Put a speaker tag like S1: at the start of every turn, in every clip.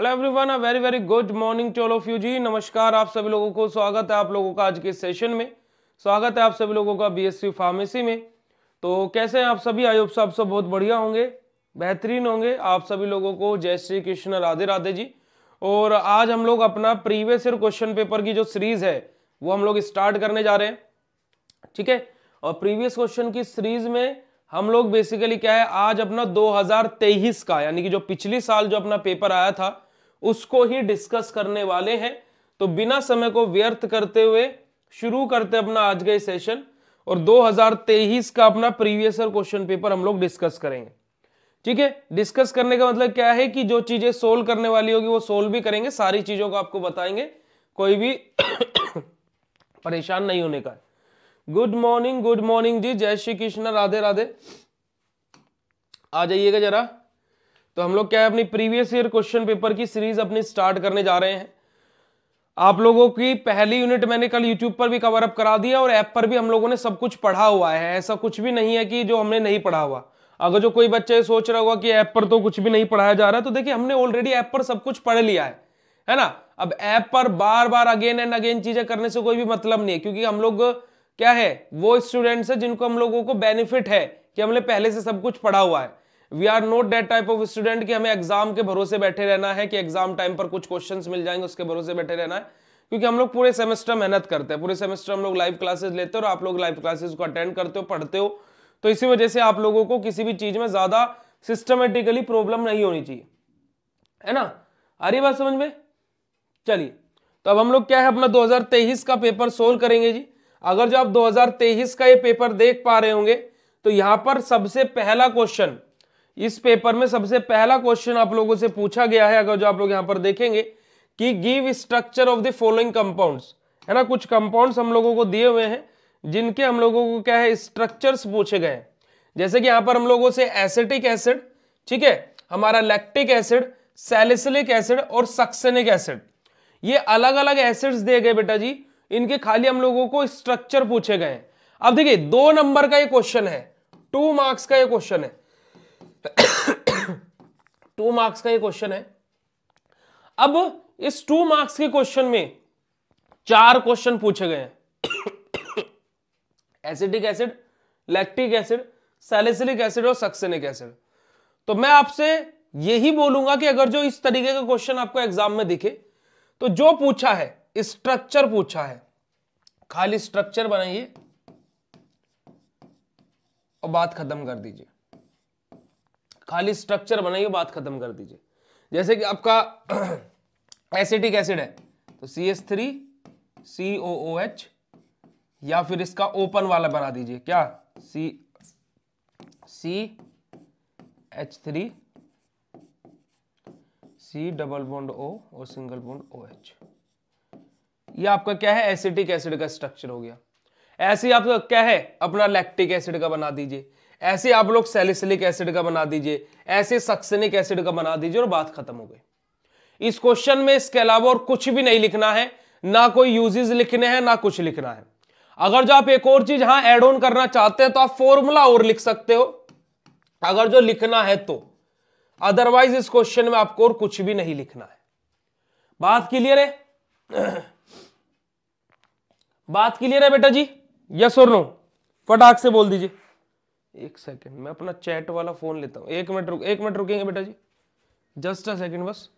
S1: Hello everyone a very very good morning to all of you जी नमस्कार आप सभी लोगों को स्वागत है आप लोगों का आज के सेशन में स्वागत है आप सभी लोगों का बीएससी फार्मेसी में तो कैसे हैं आप सभी आई होप सब सब बहुत बढ़िया होंगे बेहतरीन होंगे आप सभी लोगों को जय श्री कृष्ण राधे राधे जी और आज हम लोग अपना प्रीवियस ईयर क्वेश्चन पेपर की जो सीरीज है वो हम लोग स्टार्ट करने जा रहे हैं ठीक है और प्रीवियस क्वेश्चन की सीरीज में हम लोग बेसिकली क्या है आज अपना 2023 का यानी कि जो पिछले साल जो अपना पेपर आया था उसको ही डिस्कस करने वाले हैं तो बिना समय को व्यर्थ करते हुए शुरू करते अपना आज का सेशन और 2023 का अपना प्रीवियस ईयर क्वेश्चन पेपर हम लोग डिस्कस करेंगे ठीक है डिस्कस करने का मतलब क्या है कि जो चीजें सोल्व करने वाली होगी वो सोल्व भी करेंगे सारी चीजों को आपको बताएंगे कोई भी परेशान नहीं होने का गुड मॉर्निंग गुड मॉर्निंग जी जय श्री कृष्ण राधे राधे आ जाइएगा जरा तो हम लोग क्या है अपनी प्रीवियस ईयर क्वेश्चन पेपर की सीरीज अपनी स्टार्ट करने जा रहे हैं आप लोगों की पहली यूनिट मैंने कल यूट्यूब पर भी कवर अप करा दिया और ऐप पर भी हम लोगों ने सब कुछ पढ़ा हुआ है ऐसा कुछ भी नहीं है कि जो हमने नहीं पढ़ा हुआ अगर जो कोई बच्चा ये सोच रहा होगा कि ऐप पर तो कुछ भी नहीं पढ़ाया जा रहा है तो देखिए हमने ऑलरेडी ऐप पर सब कुछ पढ़ लिया है है ना अब ऐप पर बार बार अगेन एंड अगेन चीजें करने से कोई भी मतलब नहीं है क्योंकि हम लोग क्या है वो स्टूडेंट्स है जिनको हम लोगों को बेनिफिट है कि हमने पहले से सब कुछ पढ़ा हुआ है we are not that type of student कि हमें एग्जाम के भरोसे बैठे रहना है कि एग्जाम टाइम पर कुछ क्वेश्चंस मिल जाएंगे उसके भरोसे बैठे रहना है क्योंकि हम लोग पूरे सेमेस्टर मेहनत करते हैं पूरे सेमेस्टर हम लोग लाइव क्लासेस लेते हो और आप लोग लाइव क्लासेस को अटेंड करते हो पढ़ते हो तो इसी वजह से आप लोगों को किसी भी चीज में ज्यादा सिस्टमेटिकली प्रॉब्लम नहीं होनी चाहिए है ना आ रही बात समझ में चलिए तो अब हम लोग क्या है अपना दो का पेपर सोल्व करेंगे जी अगर जो आप 2023 का ये पेपर देख पा रहे होंगे तो यहां पर सबसे पहला क्वेश्चन इस पेपर में सबसे पहला क्वेश्चन आप लोगों से पूछा गया है अगर जो आप लोग यहां पर देखेंगे कि give structure of the following compounds है ना कुछ कंपाउंड्स हम लोगों को दिए हुए हैं जिनके हम लोगों को क्या है स्ट्रक्चर्स पूछे गए हैं जैसे कि यहां पर हम लोगों से एसिटिक एसिड ठीक है हमारा लैक्टिक एसिड सैलिसिलिक एसिड और सक्सेनिक एसिड ये अलग अलग एसिड्स दिए गए बेटा जी इनके खाली हम लोगों को स्ट्रक्चर पूछे गए हैं अब देखिए दो नंबर का ये क्वेश्चन है टू मार्क्स का ये क्वेश्चन है टू मार्क्स का ये क्वेश्चन है अब इस टू मार्क्स के क्वेश्चन में चार क्वेश्चन पूछे गए हैं acidic acid lactic acid salicylic acid और सक्सेनिक एसिड तो मैं आपसे यही बोलूंगा कि अगर जो इस तरीके का क्वेश्चन आपको एग्जाम में दिखे तो जो पूछा है स्ट्रक्चर पूछा है खाली स्ट्रक्चर बनाइए और बात खत्म कर दीजिए खाली स्ट्रक्चर बनाइए बात खत्म कर दीजिए जैसे कि आपका एसिटिक एसिड है तो C S three C O O H या फिर इसका ओपन वाला बना दीजिए क्या C C H three C double bond O और सिंगल बॉन्ड ओ एच ये आपका क्या है एसिटिक एसिड का स्ट्रक्चर हो गया ऐसे ही क्या है अपना लैक्टिक एसिड का बना दीजिए ऐसे आप लोग सेलिसिलिक एसिड का बना दीजिए ऐसे सक्सेनिक एसिड का बना दीजिए और बात खत्म हो गई इस क्वेश्चन में इसके अलावा और कुछ भी नहीं लिखना है ना कोई यूजेज लिखने हैं ना कुछ लिखना है अगर जो आप एक और चीज यहां एड ऑन करना चाहते हैं तो आप फॉर्मूला और लिख सकते हो अगर जो लिखना है तो अदरवाइज इस क्वेश्चन में आपको और कुछ भी नहीं लिखना है बात क्लियर है बात क्लियर है बेटा जी यस और नो फटाक से बोल दीजिए एक सेकेंड मैं अपना चैट वाला फ़ोन लेता हूँ एक मिनट रुक एक मिनट रुकेंगे बेटा जी जस्ट अ सेकेंड बस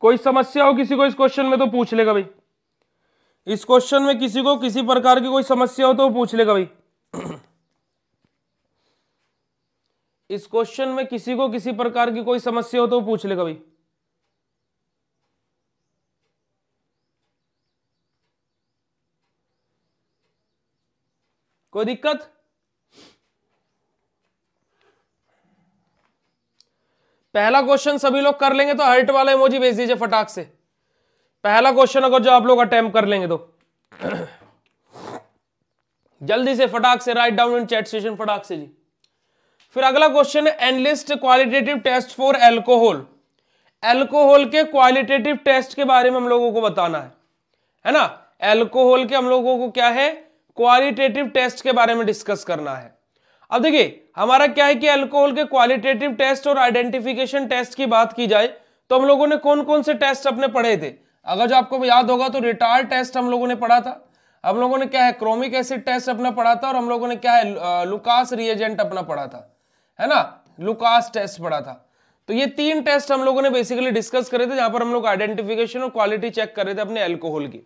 S1: कोई समस्या हो किसी को इस क्वेश्चन में तो पूछ लेगा भाई इस क्वेश्चन में किसी को किसी प्रकार की कोई समस्या हो तो वो पूछ लेगा भाई इस क्वेश्चन में किसी को किसी प्रकार की कोई समस्या हो तो वो पूछ लेगा भाई कोई दिक्कत पहला क्वेश्चन सभी लोग कर लेंगे तो हर्ट वाला इमोजी भेज दीजिए फटाक से पहला क्वेश्चन अगर जो आप लोग अटेम्प्ट कर लेंगे तो जल्दी से फटाक से write down in chat session फटाक से जी फिर अगला क्वेश्चन है enlist qualitative test for alcohol alcohol के क्वालिटेटिव टेस्ट के बारे में हम लोगों को बताना है है ना एल्कोहल के हम लोगों को क्या है क्वालिटेटिव टेस्ट के बारे में डिस्कस करना है अब देखिए हमारा क्या है कि अल्कोहल के क्वालिटेटिव टेस्ट और आइडेंटिफिकेशन टेस्ट की बात की जाए तो हम लोगों ने कौन कौन से टेस्ट अपने पढ़े थे अगर जो आपको याद होगा तो रिटायर टेस्ट हम लोगों ने पढ़ा था हम लोगों ने क्या है क्रोमिक एसिड टेस्ट अपना पढ़ा था और हम लोगों ने क्या है लुकास रिएजेंट अपना पढ़ा था है ना लुकास टेस्ट पढ़ा था तो ये तीन टेस्ट हम लोगों ने बेसिकली डिस्कस करे थे जहां पर हम लोग आइडेंटिफिकेशन और क्वालिटी चेक कर रहे थे अपने एल्कोहल की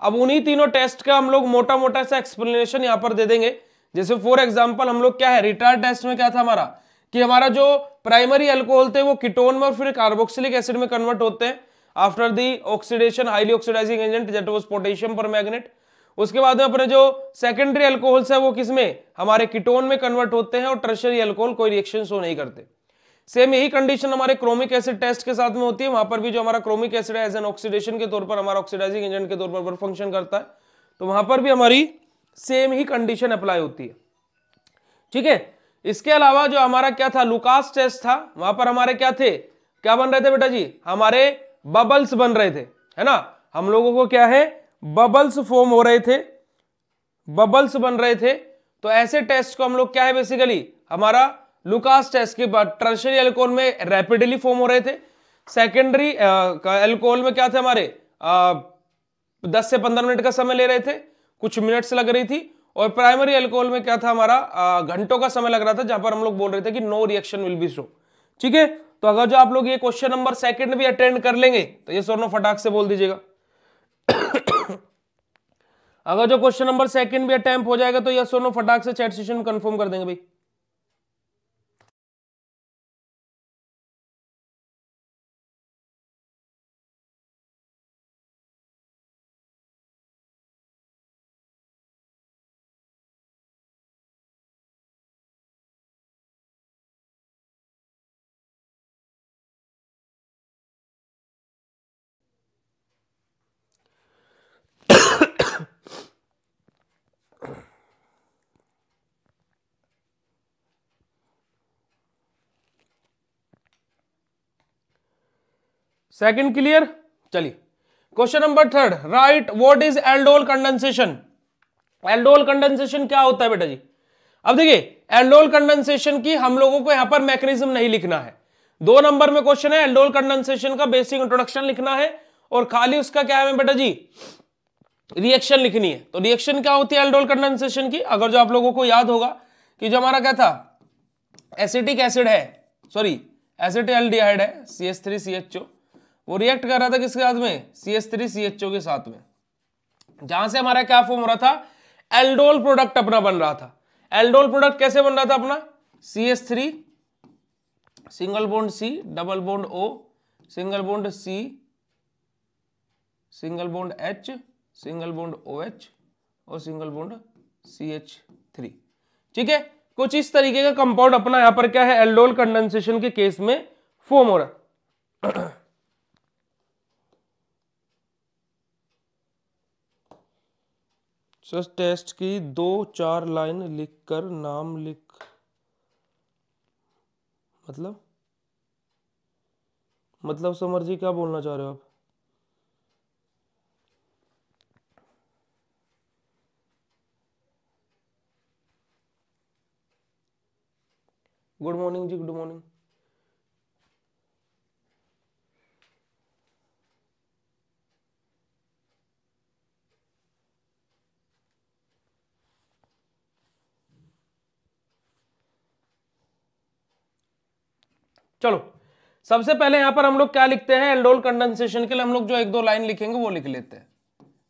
S1: अब उन्हीं तीनों टेस्ट का हम लोग मोटा मोटा सा एक्सप्लेनेशन यहाँ पर दे देंगे जैसे फॉर एग्जाम्पल हम लोग क्या है रिटायर टेस्ट में क्या था हमारा कि हमारा जो प्राइमरी एल्कोहल थे वो किटोन में और फिर कार्बोक्सिलिक एसिड में कन्वर्ट होते हैं after the oxidation highly oxidizing agent जेट वॉज पोटेशियम पर मैग्नेट उसके बाद में अपने जो सेकेंडरी एल्कोहल्स है वो किसमें हमारे किटोन में कन्वर्ट होते हैं और टर्शरी एल्कोहल कोई रिएक्शन शो नहीं करते सेम यही कंडीशन हमारे क्रोमिक एसिड टेस्ट के साथ में होती है वहां पर भी जो हमारा क्रोमिक एसिड है एज एन ऑक्सीडेशन के तौर पर हमारा ऑक्सीडाइजिंग एजेंट के तौर पर फंक्शन करता है तो वहां पर भी हमारी सेम ही कंडीशन अप्लाई होती है ठीक है इसके अलावा जो हमारा क्या था लुकास टेस्ट था वहां पर हमारे क्या थे क्या बन रहे थे बेटा जी हमारे बबल्स बन रहे थे है ना हम लोगों को क्या है बबल्स फॉर्म हो रहे थे बबल्स बन रहे थे तो ऐसे टेस्ट को हम लोग क्या है बेसिकली हमारा लुकास टेस्ट के बाद टर्शरी एल्कोहल में रैपिडली फॉर्म हो रहे थे सेकेंडरी एल्कोहल में क्या थे हमारे दस से पंद्रह मिनट का समय ले रहे थे कुछ मिनट्स लग रही थी और प्राइमरी एल्कोहल में क्या था हमारा घंटों का समय लग रहा था जहां पर हम लोग बोल रहे थे कि no reaction will be show ठीक है तो अगर जो आप लोग ये क्वेश्चन नंबर सेकंड भी अटेंड कर लेंगे तो ये सोनो फटाक से बोल दीजिएगा अगर जो क्वेश्चन नंबर सेकंड भी अटेम्प हो जाएगा तो यह सोनो फटाक से चैट सेशन कंफर्म कर देंगे भाई सेकंड क्लियर चलिए question number third right what is aldol condensation aldol condensation क्या होता है बेटा जी अब देखिए एल्डोल कंडेंसेशन की हम लोगों को यहां पर मैकेनिज्म नहीं लिखना है दो नंबर में क्वेश्चन है एल्डोल कंडेंसेशन का बेसिक इंट्रोडक्शन लिखना है और खाली उसका क्या है बेटा जी रिएक्शन लिखनी है तो रिएक्शन क्या होती है एल्डोल कंडेंसेशन की अगर जो आप लोगों को याद होगा कि जो हमारा क्या था एसिटिक एसिड है सॉरी एसिटिक एल्डिहाइड है C S three C H O वो रिएक्ट कर रहा था किसके साथ में C S three C H O के साथ में जहां से हमारा क्या फॉर्म हो रहा था एल्डोल प्रोडक्ट अपना बन रहा था एल्डोल प्रोडक्ट कैसे बन रहा था अपना C S three single bond C double bond O single bond C single bond H single bond O H और single bond C H three ठीक है कुछ इस तरीके का कंपाउंड अपना यहां पर क्या है एल्डोल कंडेंसेशन के केस में फॉर्म हो रहा सर टेस्ट की दो चार लाइन लिखकर नाम लिख मतलब मतलब समर जी क्या बोलना चाह रहे हो आप गुड मॉर्निंग जी गुड मॉर्निंग चलो सबसे पहले यहां पर हम लोग क्या लिखते हैं एल्डोल कंडेंसेशन के लिए हम लोग जो एक दो लाइन लिखेंगे वो लिख लेते हैं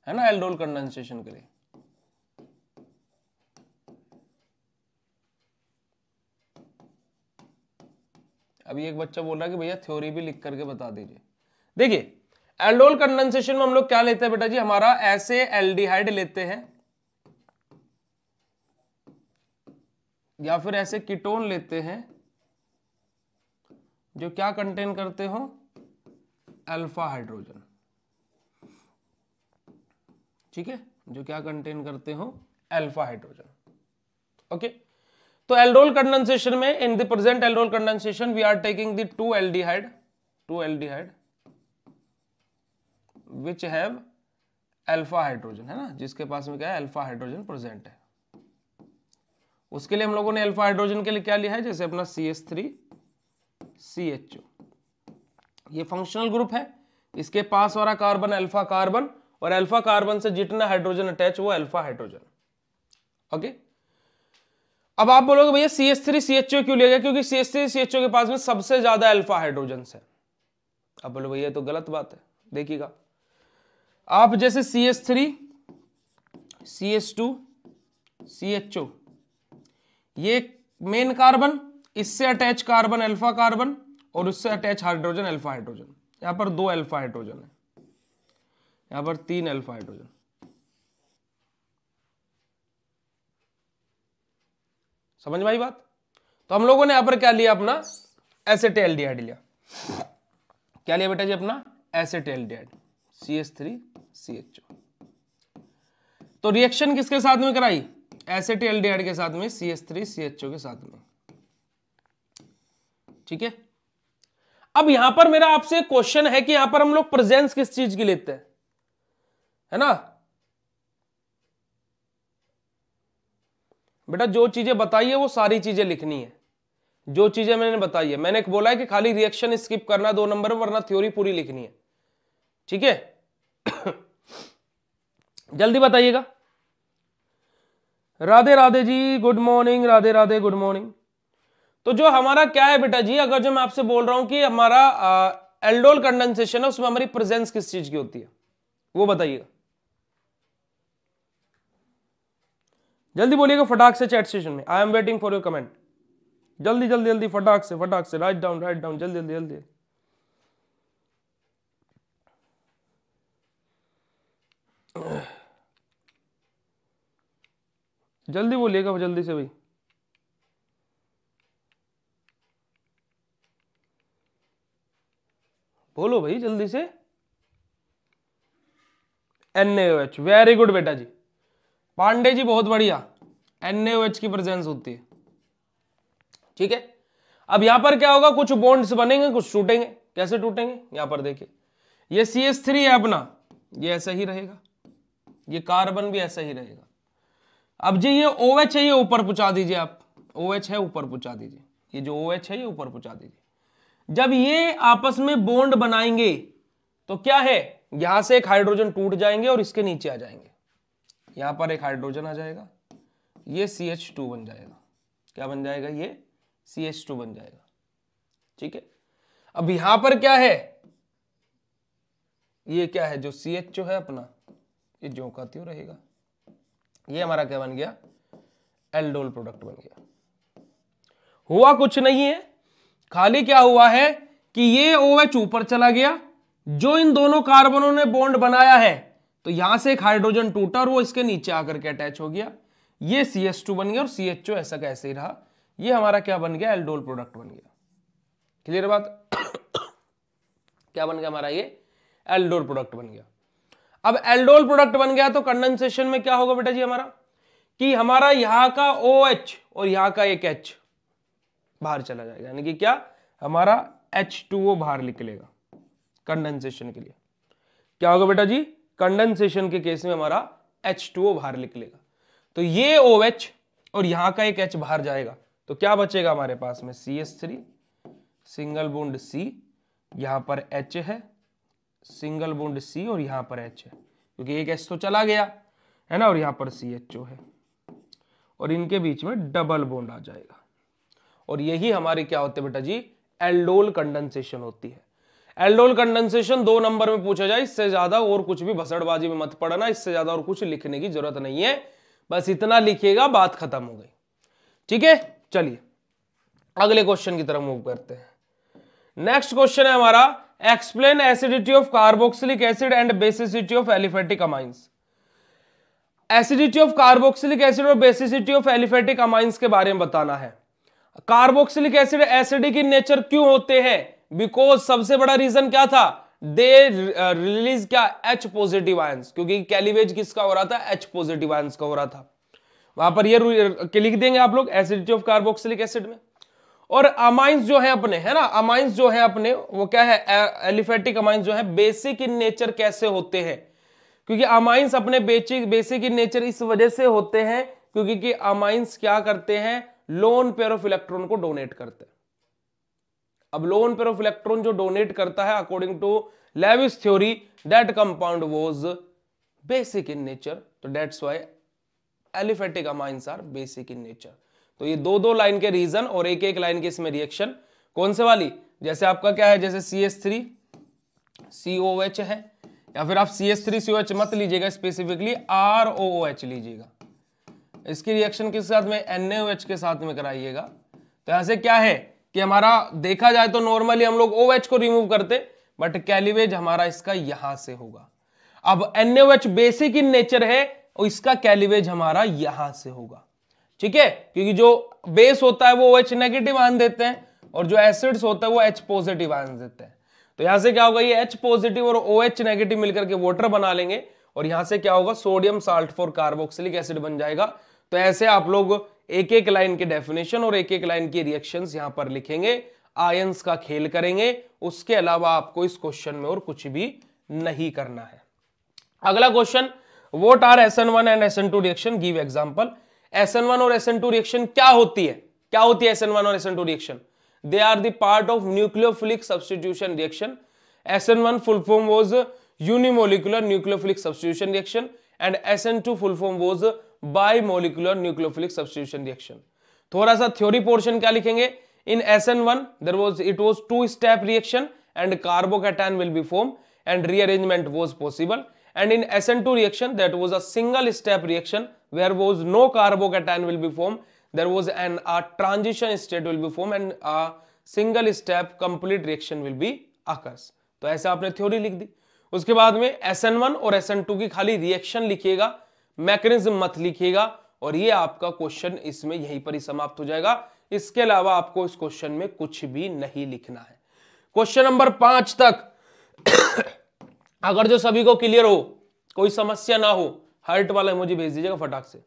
S1: है ना एल्डोल कंडेंसेशन के लिए अभी एक बच्चा बोल रहा है कि भैया थ्योरी भी लिख करके बता दीजिए देखिए एल्डोल कंडेंसेशन में हम लोग क्या लेते हैं बेटा जी हमारा ऐसे एल्डिहाइड लेते हैं या फिर ऐसे कीटोन लेते हैं जो क्या कंटेन करते हो अल्फा हाइड्रोजन ठीक है जो क्या कंटेन करते हो अल्फा हाइड्रोजन ओके तो एल्डोल कंडेंसेशन में in the present aldol condensation we are taking the two aldehyde two aldehyde which have alpha hydrogen है ना जिसके पास में क्या है अल्फा हाइड्रोजन प्रेजेंट है उसके लिए हम लोगों ने अल्फा हाइड्रोजन के लिए क्या लिया है जैसे अपना C S three C H O ये फंक्शनल ग्रुप है इसके पास वाला कार्बन अल्फा कार्बन और अल्फा कार्बन से जितना हाइड्रोजन अटैच वो अल्फा हाइड्रोजन ओके अब आप बोलोगे भैया C S three C H O क्यों लिया गया क्योंकि C S three C H O के पास में सबसे ज्यादा अल्फा हाइड्रोजन है अब बोलो भैया तो गलत बात है देखिएगा आप जैसे C S three C S two C H O ये मेन कार्बन इससे अटैच कार्बन अल्फा कार्बन और उससे अटैच हाइड्रोजन अल्फा हाइड्रोजन यहां पर दो अल्फा हाइड्रोजन है यहां पर तीन अल्फा हाइड्रोजन समझ में आई बात तो हम लोगों ने यहां पर क्या लिया अपना एसेट एल लिया क्या लिया बेटा जी अपना acetal C three C H O तो रिएक्शन किसके साथ में कराई एसेट एल के साथ में C S three C H O के साथ में ठीक है अब यहां पर मेरा आपसे क्वेश्चन है कि यहां पर हम लोग प्रेजेंस किस चीज की लेते हैं है ना बेटा जो चीजें बताई है वो सारी चीजें लिखनी है जो चीजें मैंने बताई है मैंने बोला है कि खाली रिएक्शन स्किप करना दो नंबर वरना थ्योरी पूरी लिखनी है ठीक है जल्दी बताइएगा Radhe Radhe ji good morning Radhe Radhe good morning तो जो हमारा क्या है बेटा जी अगर जो मैं आपसे बोल रहा हूं कि हमारा एल्डोल कंडेंसेशन है उसमें हमारी प्रेजेंस किस चीज की होती है वो बताइएगा जल्दी बोलिएगा फटाक से चैट सेशन में I am waiting for your comment जल्दी जल्दी जल्दी फटाक से फटाक से राइट डाउन राइट डाउन जल्दी जल्दी जल्दी जल्दी बोलिएगा जल्दी से भाई बोलो भाई जल्दी से एन एच वेरी गुड बेटा जी पांडे जी बहुत बढ़िया एन एच की प्रेजेंस होती है ठीक है अब यहां पर क्या होगा कुछ बॉन्ड्स बनेंगे कुछ टूटेंगे कैसे टूटेंगे यहां पर देखिए ये सी एस थ्री है अपना ये ऐसा ही रहेगा ये कार्बन भी ऐसा ही रहेगा अब जी ये ओ OH है ये ऊपर पहुंचा दीजिए आप ओ OH है ऊपर पहुंचा दीजिए ये जो ओ OH है ये ऊपर पहुंचा दीजिए जब ये आपस में बोन्ड बनाएंगे तो क्या है यहां से एक हाइड्रोजन टूट जाएंगे और इसके नीचे आ जाएंगे यहां पर एक हाइड्रोजन आ जाएगा ये सी एच टू बन जाएगा क्या बन जाएगा ये सी एच टू बन जाएगा ठीक है अब यहां पर क्या है ये क्या है जो सी एच जो है अपना ये जो का त्यों रहेगा ये हमारा क्या बन गया एल्डोल प्रोडक्ट बन गया हुआ कुछ नहीं है खाली क्या हुआ है कि ये ओ एच ऊपर चला गया जो इन दोनों कार्बनों ने बॉन्ड बनाया है तो यहां से एक हाइड्रोजन टूटा और वो इसके नीचे आकर के अटैच हो गया ये सी एस टू बन गया और सी एच ओ ऐसा कैसे ही रहा ये हमारा क्या बन गया एल्डोल प्रोडक्ट बन गया क्लियर बात क्या बन गया हमारा ये एल्डोल प्रोडक्ट बन गया अब एल्डोल प्रोडक्ट बन गया तो कंडेंसेशन में क्या होगा बेटा जी हमारा कि हमारा यहां का ओ OH एच और यहां का एक एच बाहर चला जाएगा यानी कि क्या हमारा एच टू ओ बाहर निकलेगा कंडेंसेशन के लिए क्या होगा बेटा जी कंडेंसेशन के केस में हमारा एच टू ओ बाहर निकलेगा तो ये ओ एच और यहां का एक एच बाहर जाएगा तो क्या बचेगा हमारे पास में C S three single bond C यहां पर एच है सिंगल बोन्ड सी और यहां पर एच है क्योंकि एक एच तो चला गया है ना और यहां पर सी एच ओ है और इनके बीच में डबल बोन्ड आ जाएगा और यही हमारे क्या होते बेटा जी एल्डोल कंडेंसेशन होती है एल्डोल कंडेंसेशन दो नंबर में पूछा जाए इससे ज्यादा और कुछ भी भसड़बाजी में मत पड़ना इससे ज्यादा और कुछ लिखने की जरूरत नहीं है बस इतना लिखिएगा बात खत्म हो गई ठीक है चलिए अगले क्वेश्चन की तरफ मूव करते हैं नेक्स्ट क्वेश्चन है हमारा explain acidity of carboxylic acid and basicity of aliphatic amines acidity of carboxylic acid और बेसिसिटी ऑफ एलिफेटिक अमाइंस के बारे में बताना है carboxylic acid acidic in nature क्यों होते हैं बिकॉज सबसे बड़ा रीजन क्या था दे रिलीज क्या एच पॉजिटिव आयंस क्योंकि कैलिवेज किसका हो रहा था एच पॉजिटिव आयंस का हो रहा था वहां पर यह लिख देंगे आप लोग एसिडिटी ऑफ कार्बोक्सिलिक एसिड में और अमाइंस जो है अपने है ना अमाइंस जो है अपने वो क्या है एलिफेटिक अमाइंस जो है बेसिक इन नेचर कैसे होते हैं क्योंकि अमाइंस अपने बेसिक बेसिक इन नेचर इस वजह से होते हैं क्योंकि कि अमाइंस क्या करते हैं लोन पेयर ऑफ इलेक्ट्रॉन को डोनेट करते हैं अब लोन पेयर ऑफ इलेक्ट्रॉन जो डोनेट करता है according to Lewis theory that compound was basic in nature तो that's why aliphatic amines are basic in nature तो ये दो दो लाइन के रीजन और एक एक लाइन के इसमें रिएक्शन कौन से वाली जैसे आपका क्या है जैसे C S three C O H है या फिर आप C S three C O H मत लीजिएगा स्पेसिफिकली आर ओ एच लीजिएगा इसकी रिएक्शन किस साथ में एन के साथ में कराइएगा तो यहाँ से क्या है कि हमारा देखा जाए तो नॉर्मली हम लोग ओ को रिमूव करते बट कैलिवेज हमारा इसका यहां से होगा अब एन बेसिक इन नेचर है और इसका कैलिवेज हमारा यहां से होगा ठीक है क्योंकि जो बेस होता है वो ओ OH नेगेटिव आन देते हैं और जो एसिड्स होता है वो एच पॉजिटिव आन देते हैं तो यहां से क्या होगा ये एच पॉजिटिव और ओ OH नेगेटिव मिलकर के वाटर बना लेंगे और यहां से क्या होगा sodium salt for carboxylic acid बन जाएगा तो ऐसे आप लोग एक एक लाइन के डेफिनेशन और एक एक लाइन के रिएक्शन यहां पर लिखेंगे आयंस का खेल करेंगे उसके अलावा आपको इस क्वेश्चन में और कुछ भी नहीं करना है अगला question what are S N one and S N two reaction give example S N one और एस एन टू रिएक्शन क्या होती है क्या होती है एस एन वन और S N two reaction they are part of nucleophilic substitution reaction S N one full form was unimolecular nucleophilic substitution reaction and S N two full form was bimolecular nucleophilic substitution reaction थोड़ा सा theory portion क्या लिखेंगे in S N one there was it was two step reaction and carbocation will be form and rearrangement was possible and in S N two reaction that was a single step reaction where was no carbocation will be form there was an a transition state will be form and a single step complete reaction will be occurs तो ऐसे आपने theory लिख दी उसके बाद में S N one और S N two की खाली रिएक्शन लिखिएगा मैकेनिज्म मत लिखिएगा और ये आपका क्वेश्चन इसमें यहीं पर ही समाप्त हो जाएगा इसके अलावा आपको इस क्वेश्चन में कुछ भी नहीं लिखना है क्वेश्चन नंबर पांच तक अगर जो सभी को क्लियर हो कोई समस्या ना हो हर्ट वाला मुझे भेज दीजिएगा फटाक से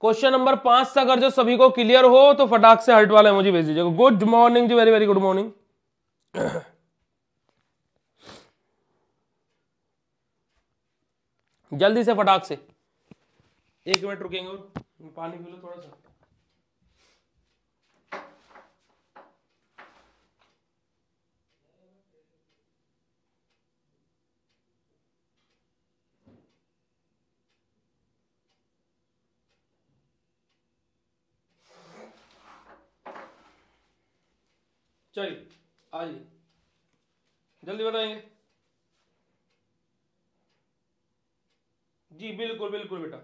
S1: क्वेश्चन नंबर पांच से अगर जो सभी को क्लियर हो तो फटाक से हर्ट वाला मुझे भेज दीजिएगा गुड मॉर्निंग जी वेरी वेरी गुड मॉर्निंग जल्दी से फटाक से एक मिनट रुकेंगे और पानी पी लो थोड़ा सा चलिए आइए जल्दी बताएंगे जी बिल्कुल बिल्कुल बेटा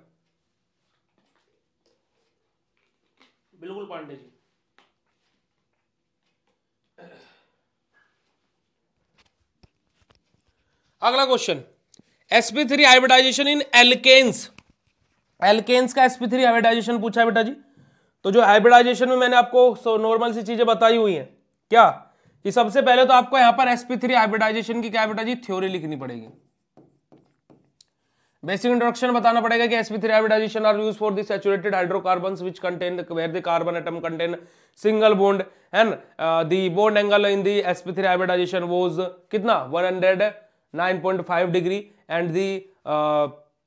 S1: बिल्कुल पांडे जी अगला question SP three hybridisation in alkanes alkanes का एसपी थ्री आइवेटाइजेशन पूछा है बेटा जी तो जो हाइब्रिडाइजेशन में मैंने आपको नॉर्मल सी चीजें बताई हुई हैं क्या कि सबसे पहले तो आपको यहां पर एसपी थ्री हाइब्रिडाइजेशन की क्या बेटा जी थ्योरी लिखनी पड़ेगी बेसिक इंट्रोडक्शन बताना पड़ेगा कि SP three hybridisation are use for saturated hydrocarbon which contain where the carbon atom contain single bond and the bond angle in the SP three hybridisation was कितना 109.5 degree and the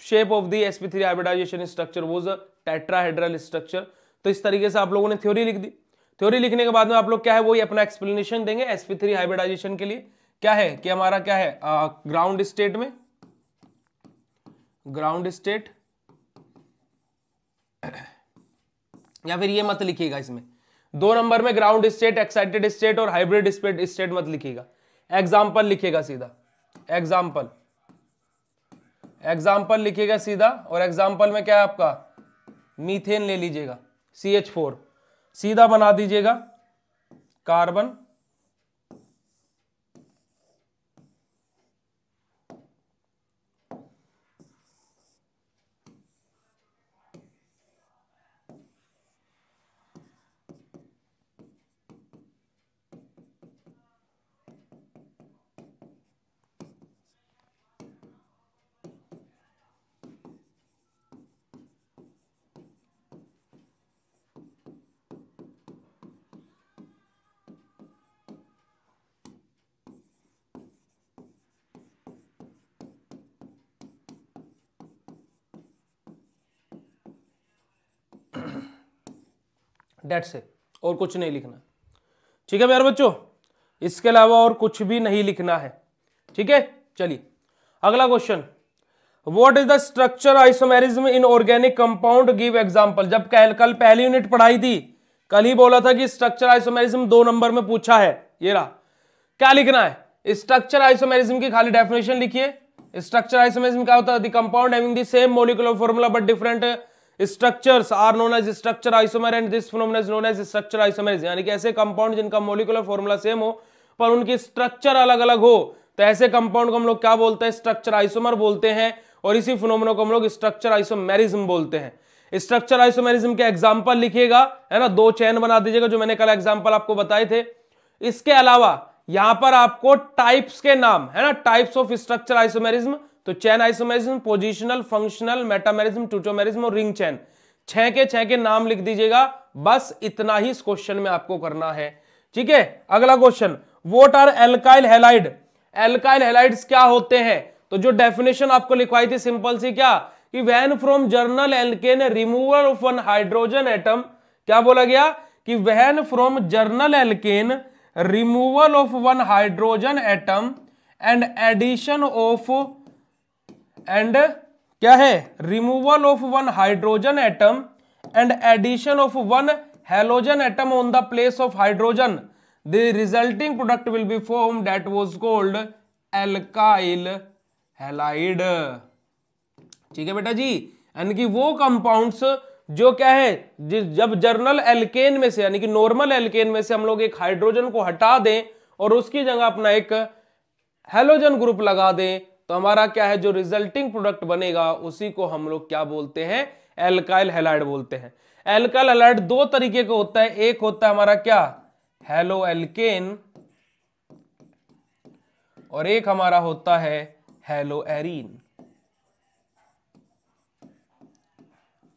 S1: shape of the SP three hybridisation structure was tetrahedral structure तो इस तरीके से आप लोगों ने theory लिख दी theory लिखने के बाद में आप लोग क्या है वही अपना एक्सप्लेनेशन देंगे एसपी थ्री हाइब्रिडाइजेशन के लिए क्या है कि हमारा क्या है ग्राउंड uh, स्टेट में ग्राउंड स्टेट या फिर ये मत लिखिएगा इसमें दो नंबर में ग्राउंड स्टेट एक्साइटेड स्टेट और हाइब्रिड स्टेट स्टेट मत लिखिएगा एग्जाम्पल लिखिएगा सीधा एग्जाम्पल एग्जाम्पल लिखिएगा सीधा और एग्जाम्पल में क्या है आपका मीथेन ले लीजिएगा सी एच फोर सीधा बना दीजिएगा कार्बन डेट से और कुछ नहीं लिखना ठीक है प्यारे बच्चों इसके अलावा और कुछ भी नहीं लिखना है ठीक है चलिए अगला question what is the structure isomerism in organic compound give example जब कल कल पहली यूनिट पढ़ाई थी कल ही बोला था कि स्ट्रक्चर आइसोमेरिज्म दो नंबर में पूछा है ये रहा क्या लिखना है स्ट्रक्चर आइसोमेरिज्म की खाली डेफिनेशन लिखिए स्ट्रक्चर आइसोमेरिज्म क्या होता है compound having the same molecular formula but different structures are known as structure isomer and this phenomena is known as structure isomer यानी कि ऐसे कंपाउंड जिनका मोलिकुलर फॉर्मूला सेम हो पर उनकी स्ट्रक्चर अलग अलग हो तो ऐसे कंपाउंड को हम लोग क्या बोलते हैं स्ट्रक्चर आइसोमर बोलते हैं और इसी फिनोमेना को हम लोग स्ट्रक्चर आइसोमेरिज्म बोलते हैं स्ट्रक्चर आइसोमेरिज्म के एग्जाम्पल लिखिएगा है ना दो चैन बना दीजिएगा जो मैंने कल एग्जाम्पल आपको बताए थे इसके अलावा यहां पर आपको टाइप्स के नाम है ना टाइप्स ऑफ स्ट्रक्चर आइसोमेरिज्म तो chain isomerism positional functional metamerism tautomerism और रिंग चैन छह के छह के नाम लिख दीजिएगा बस इतना ही इस क्वेश्चन में आपको करना है ठीक है अगला question what are alkyl halide alkyl halide क्या होते हैं तो जो डेफिनेशन आपको लिखवाई थी सिंपल सी क्या कि when from general alkane removal of one hydrogen atom क्या बोला गया कि when from general alkane removal of one hydrogen atom and addition of and क्या है removal of one hydrogen atom and addition of one halogen atom on the place of hydrogen the resulting product will be form that was called alkyl halide ठीक है बेटा जी यानी कि वो compounds जो क्या है जब जर्नल एल्केन में से यानी कि नॉर्मल एल्केन में से हम लोग एक हाइड्रोजन को हटा दें और उसकी जगह अपना एक हेलोजन ग्रुप लगा दें तो हमारा क्या है जो रिजल्टिंग प्रोडक्ट बनेगा उसी को हम लोग क्या बोलते हैं एल्काइल हेलाइड बोलते हैं एल्काइल हेलाइड दो तरीके का होता है एक होता है हमारा क्या हेलो एल्केन और एक हमारा होता है हेलो एरीन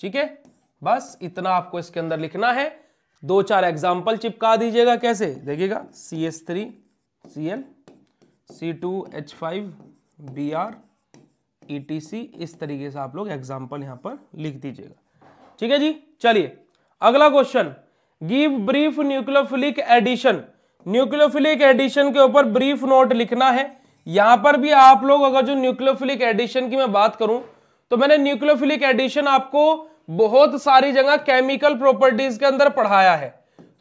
S1: ठीक है बस इतना आपको इसके अंदर लिखना है दो चार एग्जाम्पल चिपका दीजिएगा कैसे देखिएगा C S three C L C two H five B R E T C इस तरीके से आप लोग एग्जाम्पल यहां पर लिख दीजिएगा ठीक है जी चलिए अगला question give brief nucleophilic addition nucleophilic addition के ऊपर ब्रीफ नोट लिखना है यहां पर भी आप लोग अगर जो न्यूक्लियोफिलिक एडिशन की मैं बात करूं तो मैंने न्यूक्लियोफिलिक एडिशन आपको बहुत सारी जगह केमिकल प्रॉपर्टीज के अंदर पढ़ाया है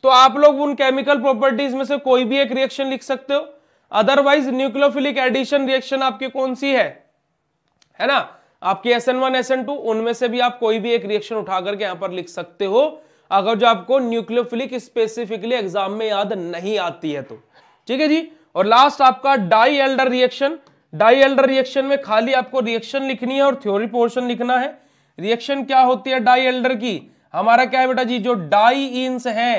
S1: तो आप लोग उन केमिकल प्रॉपर्टीज में से कोई भी एक रिएक्शन लिख सकते हो अदरवाइज न्यूक्लियोफिलिक एडिशन रिएक्शन आपकी कौन सी है है ना आपकी S N one S N two उनमें से भी आप कोई भी एक रिएक्शन उठा करके यहां पर लिख सकते हो अगर जो आपको न्यूक्लियोफिलिक स्पेसिफिकली एग्जाम में याद नहीं आती है तो ठीक है जी और लास्ट आपका die Elder reaction die Elder reaction में खाली आपको रिएक्शन लिखनी है और थ्योरी पोर्शन लिखना है रिएक्शन क्या होती है डाई एल्डर की हमारा क्या है बेटा जी जो डाई इन है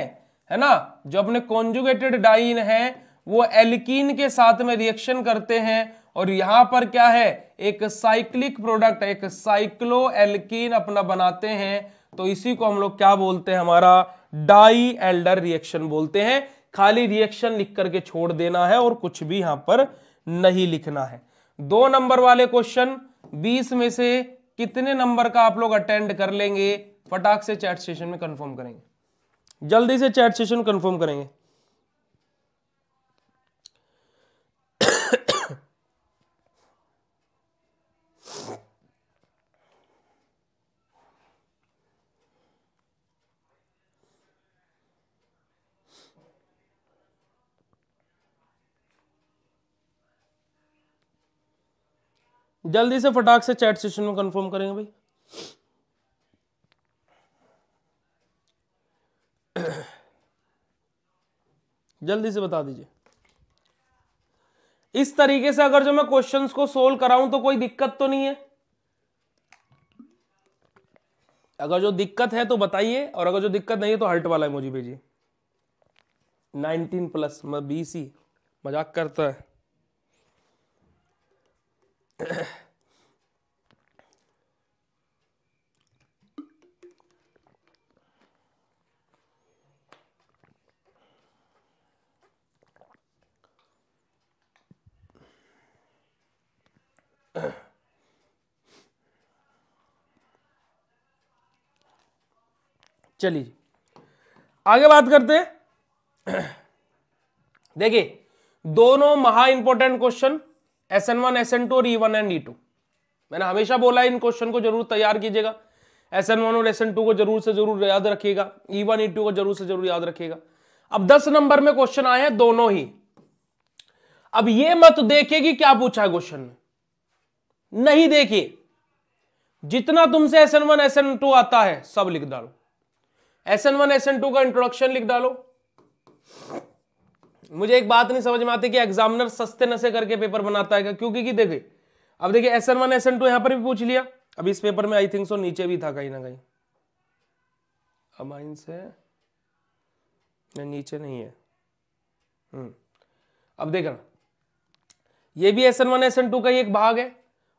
S1: है ना जो अपने कॉन्जुगेटेड डाइन है वो एल्किन के साथ में रिएक्शन करते हैं और यहां पर क्या है एक साइक्लिक प्रोडक्ट एक साइक्लो एल्किन अपना बनाते हैं तो इसी को हम लोग क्या बोलते हैं हमारा डाई एल्डर रिएक्शन बोलते हैं खाली रिएक्शन लिख करके छोड़ देना है और कुछ भी यहां पर नहीं लिखना है दो नंबर वाले क्वेश्चन बीस में से कितने नंबर का आप लोग अटेंड कर लेंगे फटाक से चैट सेशन में कंफर्म करेंगे जल्दी से चैट सेशन कंफर्म करेंगे जल्दी से फटाक से चैट सेशन में कंफर्म करेंगे भाई जल्दी से बता दीजिए इस तरीके से अगर जो मैं क्वेश्चंस को सोल्व कराऊं तो कोई दिक्कत तो नहीं है अगर जो दिक्कत है तो बताइए और अगर जो दिक्कत नहीं है तो हल्ट वाला मुझे भेजिए नाइनटीन प्लस बी सी मजाक करता है चलिए आगे बात करते हैं देखिए दोनों महा important question S N one S N two और E one and E two मैंने हमेशा बोला इन क्वेश्चन को जरूर तैयार कीजिएगा एस एन वन और एस एन टू को जरूर से जरूर याद रखिएगा ई वन ई टू को जरूर से जरूर याद रखिएगा अब दस नंबर में क्वेश्चन आए हैं दोनों ही अब ये मत देखिए कि क्या पूछा है क्वेश्चन में नहीं देखिए जितना तुमसे S N one S N two आता है सब लिख डालो S N one S N two का इंट्रोडक्शन लिख डालो मुझे एक बात नहीं समझ में आती कि एग्जामिनर सस्ते नशे करके पेपर बनाता है क्योंकि कि देखे अब देखिए S N one S N two यहां पर भी पूछ लिया अब इस पेपर में आई थिंक सो नीचे भी था कहीं ना कहीं अमाइन से नहीं नीचे नहीं है हम्म। अब देख रहा ये भी S N one S N two का ही एक भाग है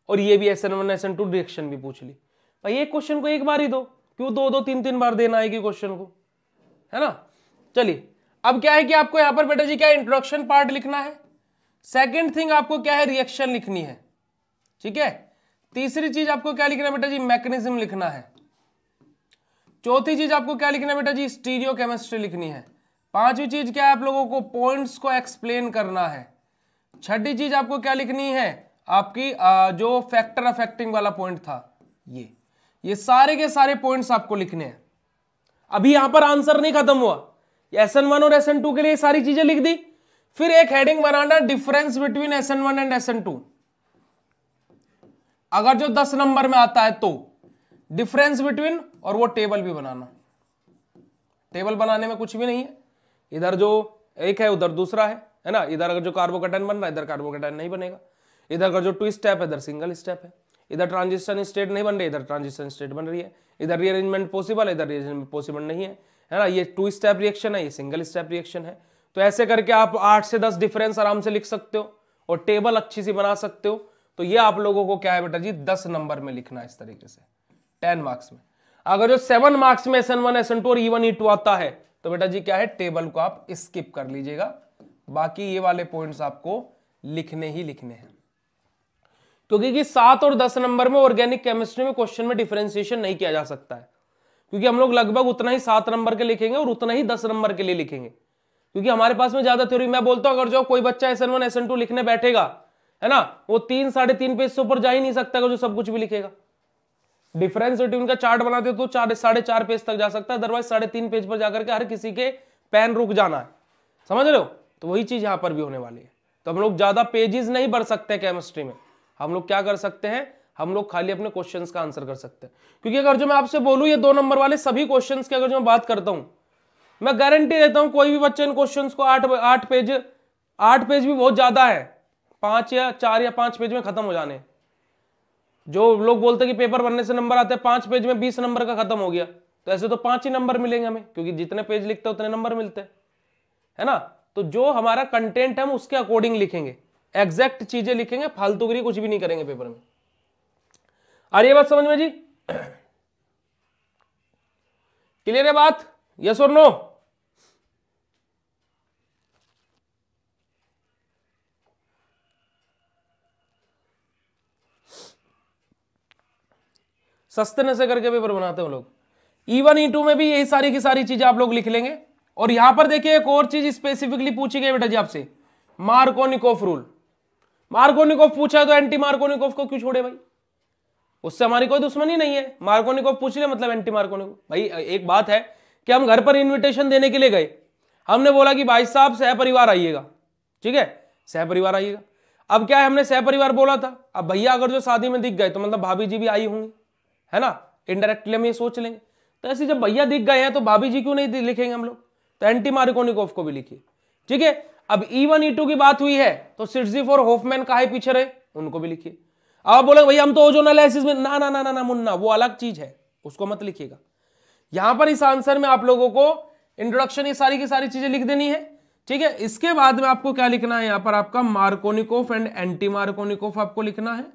S1: और ये भी S N one S N two direction भी पूछ ली भाई एक क्वेश्चन को एक बार ही दो क्यों दो दो तीन तीन बार देना आएगी क्वेश्चन को है ना चलिए अब क्या है कि आपको यहां पर बेटा जी क्या इंट्रोडक्शन पार्ट लिखना है सेकेंड थिंग आपको क्या है रिएक्शन लिखनी है ठीक है तीसरी चीज आपको क्या लिखना है बेटा जी मैकेनिज्म लिखना है चौथी चीज आपको क्या लिखना है बेटा जी स्टीरियो केमिस्ट्री लिखनी है पांचवी चीज क्या है आप लोगों को पॉइंट्स को एक्सप्लेन करना है छठी चीज आपको क्या लिखनी है आपकी आ, जो फैक्टर अफेक्टिंग वाला पॉइंट था ये ये सारे के सारे पॉइंट्स आपको लिखने हैं अभी यहां पर आंसर नहीं खत्म हुआ एस एन वन और एस एन टू के लिए सारी चीजें लिख दी फिर एक हेडिंग बनाना difference between S N one and S N two अगर जो दस नंबर में आता है तो डिफरेंस बिटवीन और वो टेबल भी बनाना टेबल बनाने में कुछ भी नहीं है इधर जो एक है उधर दूसरा है है ना इधर अगर जो कार्बोकेटाइन बन रहा है इधर कार्बोकेटाइन नहीं बनेगा इधर का जो टू स्टेप है इधर सिंगल स्टेप है इधर ट्रांजिशन स्टेट नहीं बन रही इधर ट्रांजिशन स्टेट बन रही है इधर रीअरेंजमेंट पॉसिबल है इधर रीअरेंजमेंट पॉसिबल नहीं है है ना ये टू स्टेप रिएक्शन है ये सिंगल स्टेप रिएक्शन है तो ऐसे करके आप आठ से दस डिफरेंस आराम से लिख सकते हो और टेबल अच्छी सी बना सकते हो तो ये आप लोगों को क्या है बेटा जी दस नंबर में लिखना है इस तरीके से टेन मार्क्स में अगर जो सेवन मार्क्स में S N one S N two और ई वन ई टू आता है तो बेटा जी क्या है टेबल को आप स्किप कर लीजिएगा बाकी ये वाले पॉइंट्स आपको लिखने ही लिखने हैं क्योंकि सात और दस नंबर में ऑर्गेनिक केमिस्ट्री में क्वेश्चन में डिफ्रेंसिएशन नहीं किया जा सकता है क्योंकि हम लोग लगभग उतना ही सात नंबर के लिखेंगे और उतना ही दस नंबर के लिए लिखेंगे क्योंकि हमारे पास में ज्यादा थ्योरी मैं बोलता हूं अगर जो कोई बच्चा S N one S N two लिखने बैठेगा है ना वो तीन साढ़े तीन पेज से ऊपर जा ही नहीं सकता जो सब कुछ भी लिखेगा डिफरेंस बिटवीन का चार्ट बनाते तो चार साढ़े चार पेज तक जा सकता है अदरवाइज साढ़े तीन पेज पर जाकर के हर किसी के पेन रुक जाना है समझ रहे हो तो वही चीज यहां पर भी होने वाली है तो हम लोग ज्यादा पेजेस नहीं बढ़ सकते केमिस्ट्री में हम लोग क्या कर सकते हैं हम लोग खाली अपने क्वेश्चन का आंसर कर सकते हैं क्योंकि अगर जो मैं आपसे बोलूँ ये दो नंबर वाले सभी क्वेश्चन की अगर जो मैं बात करता हूँ मैं गारंटी देता हूँ कोई भी बच्चे इन क्वेश्चन को आठ आठ पेज आठ पेज भी बहुत ज़्यादा है पाँच या चार या पाँच पेज में खत्म हो जाने जो लोग बोलते हैं कि पेपर बनने से नंबर आते हैं पाँच पेज में बीस नंबर का खत्म हो गया तो ऐसे तो पाँच ही नंबर मिलेंगे हमें क्योंकि जितने पेज लिखते हैं उतने नंबर मिलते हैं है ना तो जो हमारा कंटेंट है हम उसके अकॉर्डिंग लिखेंगे एग्जैक्ट चीज़ें लिखेंगे फालतूगरी कुछ भी नहीं करेंगे पेपर में आ रही है बात समझ में जी क्लियर है बात यस और नो सस्ते से करके पेपर बनाते हैं लोग ईवन ई टू में भी यही सारी की सारी चीजें आप लोग लिख लेंगे और यहां पर देखिए एक और चीज स्पेसिफिकली पूछी गई बेटा जी आपसे मार्कोनिकोफ रूल मार्कोनिकोफ पूछा है तो एंटी मार्कोनिकोफ को क्यों छोड़े भाई उससे हमारी कोई दुश्मनी नहीं है मार्कोनी को पूछ लिया मतलब एंटी मार्कोनी को भाई एक बात है कि हम घर पर इन्विटेशन देने के लिए गए हमने बोला कि भाई साहब सहपरिवार आइएगा ठीक है सहपरिवार आइएगा अब क्या है हमने सहपरिवार बोला था अब भैया अगर जो शादी में दिख गए तो मतलब भाभी जी भी आई होंगी है ना इनडायरेक्टली हम ये सोच लेंगे तो ऐसे जब भैया दिख गए हैं तो भाभी जी क्यों नहीं लिखेंगे हम लोग तो एंटी मार्कोनिकोफ को भी लिखिए ठीक है अब ई वन ई टू की बात हुई है तो सिर्जी फोर होफमैन का है पीछे रहे उनको भी लिखिए आप बोलेंगे भैया हम तो ओजोन एनालिसिस में ना ना ना ना ना मुन्ना वो अलग चीज है उसको मत लिखिएगा यहां पर इस आंसर में आप लोगों को इंट्रोडक्शन ये सारी की सारी चीजें लिख देनी है ठीक है इसके बाद में आपको क्या लिखना है यहां पर आपका मार्कोनिकोफ एंड एंटी मार्कोनिकोफ आपको लिखना है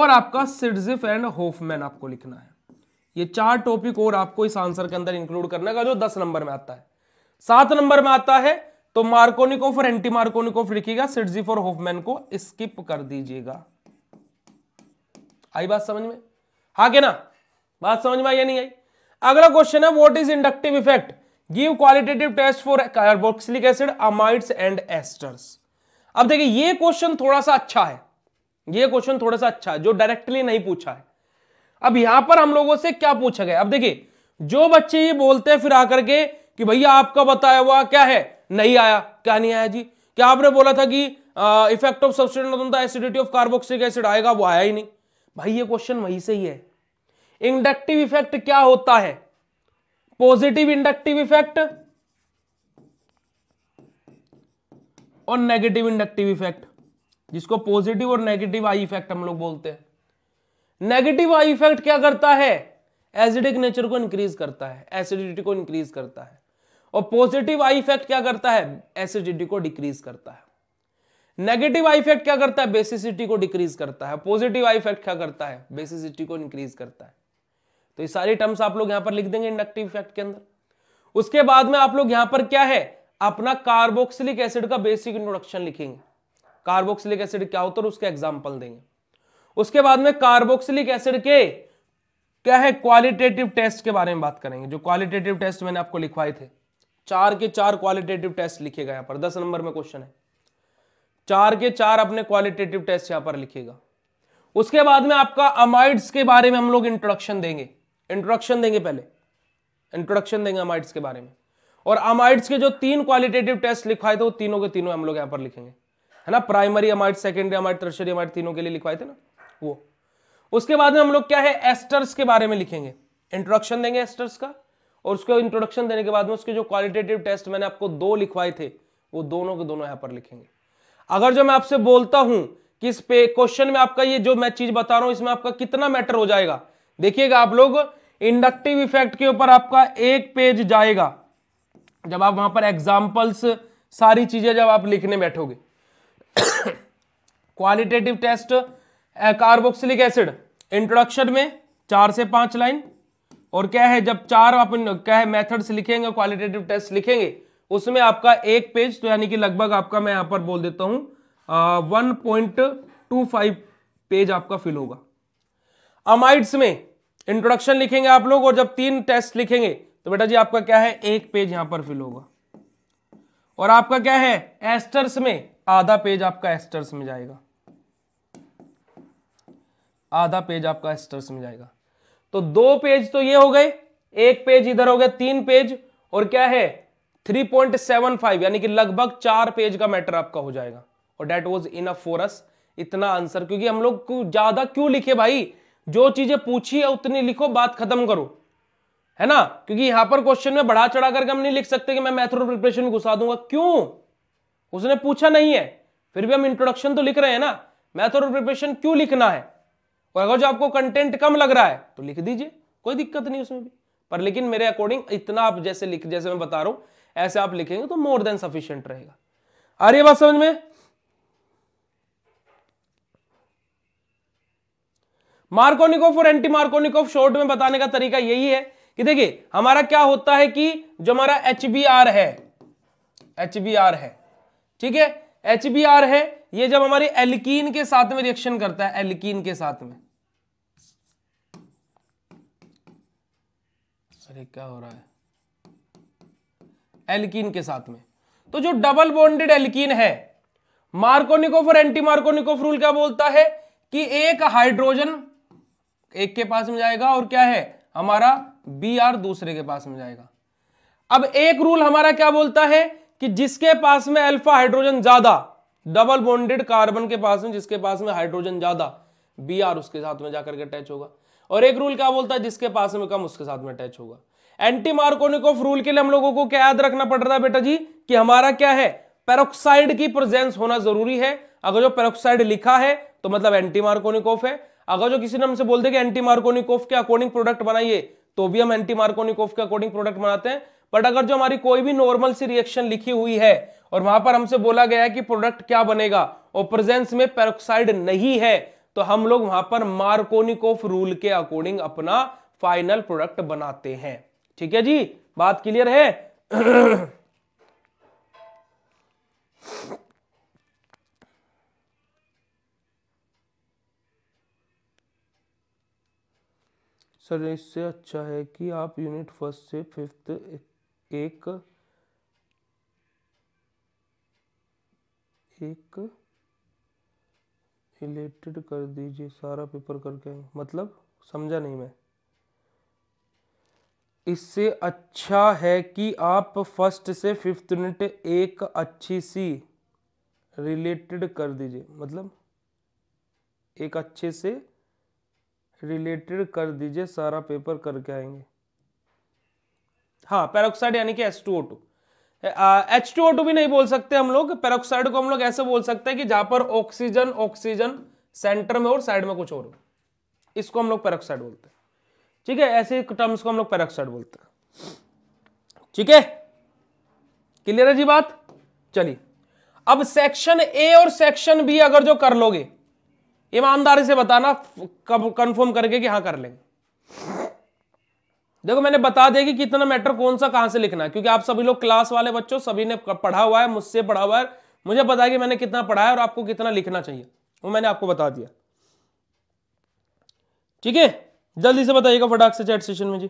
S1: और आपका सिडजिफ एंड होफमैन आपको लिखना है ये चार टॉपिक और आपको इस आंसर के अंदर इंक्लूड करने का जो दस नंबर में आता है सात नंबर में आता है तो मार्कोनिकोफ और एंटी मार्कोनिकोफ लिखिएगा सिडजिफ और होफमैन को स्किप कर दीजिएगा आई बात समझ में हा के ना बात समझ में आई या नहीं आई अगला क्वेश्चन है what is inductive effect give qualitative test for carboxylic acid amides and esters अब देखिए ये क्वेश्चन थोड़ा सा अच्छा है ये क्वेश्चन थोड़ा सा अच्छा है जो डायरेक्टली नहीं पूछा है अब यहां पर हम लोगों से क्या पूछा गया अब देखिए जो बच्चे ये बोलते हैं फिर आकर के कि भैया आपका बताया हुआ क्या है नहीं आया क्या नहीं आया जी क्या आपने बोला था कि effect of substituent acidity of carboxylic acid आएगा वो आया ही नहीं भाई ये क्वेश्चन वही से ही है इंडक्टिव इफेक्ट क्या होता है पॉजिटिव इंडक्टिव इफेक्ट और नेगेटिव इंडक्टिव इफेक्ट जिसको पॉजिटिव और नेगेटिव आई इफेक्ट हम लोग बोलते हैं नेगेटिव आई इफेक्ट क्या करता है एसिडिक नेचर को इंक्रीज करता है एसिडिटी को इंक्रीज करता है और पॉजिटिव आई इफेक्ट क्या करता है एसिडिटी को डिक्रीज करता है नेगेटिव आई इफेक्ट क्या करता है बेसिसिटी को डिक्रीज करता है पॉजिटिव आई इफेक्ट क्या करता है बेसिसिटी को इंक्रीज करता है तो ये सारी टर्म्स आप लोग यहां पर लिख देंगे इंडक्टिव इफेक्ट के अंदर उसके बाद में आप लोग यहां पर क्या है अपना कार्बोक्सिलिक एसिड का बेसिक इंट्रोडक्शन लिखेंगे कार्बोक्सिलिक एसिड क्या होता है उसके एग्जाम्पल देंगे उसके बाद में कार्बोक्सिलिक एसिड के क्या है क्वालिटेटिव टेस्ट के बारे में बात करेंगे जो क्वालिटेटिव टेस्ट मैंने आपको लिखवाए थे चार के चार क्वालिटेटिव टेस्ट लिखे गए यहां पर दस नंबर में क्वेश्चन है चार के चार अपने क्वालिटेटिव टेस्ट यहां पर लिखेगा उसके बाद में आपका अमाइड्स के बारे में हम लोग इंट्रोडक्शन देंगे इंट्रोडक्शन देंगे पहले इंट्रोडक्शन देंगे अमाइड्स के बारे में और अमाइड्स के जो तीन क्वालिटेटिव टेस्ट लिखवाए थे वो तीनों के तीनों हम लोग यहां पर लिखेंगे है ना primary amide secondary amide tertiary amide तीनों के लिए लिखवाए थे ना वो उसके बाद में हम लोग क्या है एस्टर्स के बारे में लिखेंगे इंट्रोडक्शन देंगे एस्टर्स का और उसको इंट्रोडक्शन देने के बाद में उसके जो क्वालिटेटिव टेस्ट मैंने आपको दो लिखवाए थे वो दोनों के दोनों यहां पर लिखेंगे अगर जो मैं आपसे बोलता हूं कि इस पे क्वेश्चन में आपका ये जो मैं चीज बता रहा हूं इसमें आपका कितना मैटर हो जाएगा देखिएगा आप लोग इंडक्टिव इफेक्ट के ऊपर आपका एक पेज जाएगा जब आप वहां पर एग्जाम्पल्स सारी चीजें जब आप लिखने बैठोगे qualitative test carboxylic acid introduction में चार से पांच लाइन और क्या है जब चार आप क्या है मेथड्स लिखेंगे क्वालिटेटिव टेस्ट लिखेंगे उसमें आपका एक पेज तो यानी कि लगभग आपका मैं यहां पर बोल देता हूं one point two five page आपका फिल होगा अमाइड्स में इंट्रोडक्शन लिखेंगे आप लोग और जब तीन टेस्ट लिखेंगे तो बेटा जी आपका क्या है एक पेज यहां पर फिल होगा और आपका क्या है एस्टर्स में आधा पेज आपका एस्टर्स में जाएगा आधा पेज आपका एस्टर्स में जाएगा तो दो पेज तो ये हो गए एक पेज इधर हो गया तीन पेज और क्या है 3.75 यानी कि लगभग चार पेज का मैटर आपका हो जाएगा और डेट वॉज इन अ फोरस इतना आंसर क्योंकि हम लोग को ज्यादा क्यों लिखे भाई जो चीजें पूछी है उतनी लिखो बात खत्म करो है ना क्योंकि यहां पर क्वेश्चन में बढ़ा चढ़ा करके हम नहीं लिख सकते कि मैं मैथ्रो प्रिपरेशन घुसा दूंगा क्यों उसने पूछा नहीं है फिर भी हम इंट्रोडक्शन तो लिख रहे हैं ना मैथ्रो प्रिपरेशन क्यों लिखना है और अगर जो आपको कंटेंट कम लग रहा है तो लिख दीजिए कोई दिक्कत नहीं उसमें भी पर लेकिन मेरे अकॉर्डिंग इतना आप जैसे लिख जैसे मैं बता रहा हूं ऐसे आप लिखेंगे तो मोर देन सफिशियंट रहेगा आ रही है बात समझ में मार्कोनिकोफ और एंटी मार्कोनिकोफ शॉर्ट में बताने का तरीका यही है कि देखिए हमारा क्या होता है कि जो हमारा एच है एच है ठीक है एच है ये जब हमारे एल्कीन के साथ में रिएक्शन करता है एल्कीन के साथ में अरे क्या हो रहा है एल्कीन के साथ में तो जो डबल बॉन्डेड एल्कीन है मार्कोनिकोफ और एंटी मार्कोनिकोफ रूल क्या बोलता है कि एक हाइड्रोजन एक के पास में जाएगा और क्या है हमारा बी आर दूसरे के पास में जाएगा अब एक रूल हमारा क्या बोलता है कि जिसके पास में अल्फा हाइड्रोजन ज्यादा डबल बॉन्डेड कार्बन के पास में जिसके पास में हाइड्रोजन ज्यादा बी आर उसके साथ में जाकर के अटैच होगा और एक रूल क्या बोलता है जिसके पास में कम उसके साथ में अटैच होगा एंटी मार्कोनिकोफ रूल के लिए हम लोगों को क्या याद रखना पड़ रहा है बेटा जी कि हमारा क्या है पेरोक्साइड की प्रेजेंस होना जरूरी है अगर जो पेरोक्साइड लिखा है तो मतलब एंटी ऑफ है अगर जो किसी ने हमसे बोलते कि एंटी ऑफ के अकॉर्डिंग प्रोडक्ट बनाइए तो भी हम एंटी मार्कोनिकोफ के अकॉर्डिंग प्रोडक्ट बनाते हैं बट अगर जो हमारी कोई भी नॉर्मल सी रिएक्शन लिखी हुई है और वहां पर हमसे बोला गया है कि प्रोडक्ट क्या बनेगा और प्रेजेंस में पेरोक्साइड नहीं है तो हम लोग वहां पर मार्कोनिकोफ रूल के अकॉर्डिंग अपना फाइनल प्रोडक्ट बनाते हैं ठीक है जी बात क्लियर है सर इससे अच्छा है कि आप यूनिट फर्स्ट से फिफ्थ एक एक रिलेटेड कर दीजिए सारा पेपर करके मतलब समझा नहीं मैं इससे अच्छा है कि आप फर्स्ट से फिफ्थ यूनिट एक अच्छी सी रिलेटेड कर दीजिए मतलब एक अच्छे से रिलेटेड कर दीजिए सारा पेपर करके आएंगे हाँ पेरोक्साइड यानी कि H two O two H two O two भी नहीं बोल सकते हम लोग पेरोक्साइड को हम लोग ऐसे बोल सकते हैं कि जहां पर ऑक्सीजन ऑक्सीजन सेंटर में और साइड में कुछ और इसको हम लोग पेरोक्साइड बोलते हैं ठीक है ऐसे टर्म्स को हम लोग पेरोक्साइड बोलते हैं ठीक है क्लियर है जी बात चलिए अब सेक्शन ए और सेक्शन बी अगर जो कर लोगे ईमानदारी से बताना कब कंफर्म करके कि हाँ कर लेंगे देखो मैंने बता दिया कि कितना मैटर कौन सा कहां से लिखना है क्योंकि आप सभी लोग क्लास वाले बच्चों सभी ने पढ़ा हुआ है मुझसे पढ़ा हुआ है मुझे पता है कि मैंने कितना पढ़ा है और आपको कितना लिखना चाहिए वो मैंने आपको बता दिया ठीक है जल्दी से बताइएगा फटाक से चैट सेशन में जी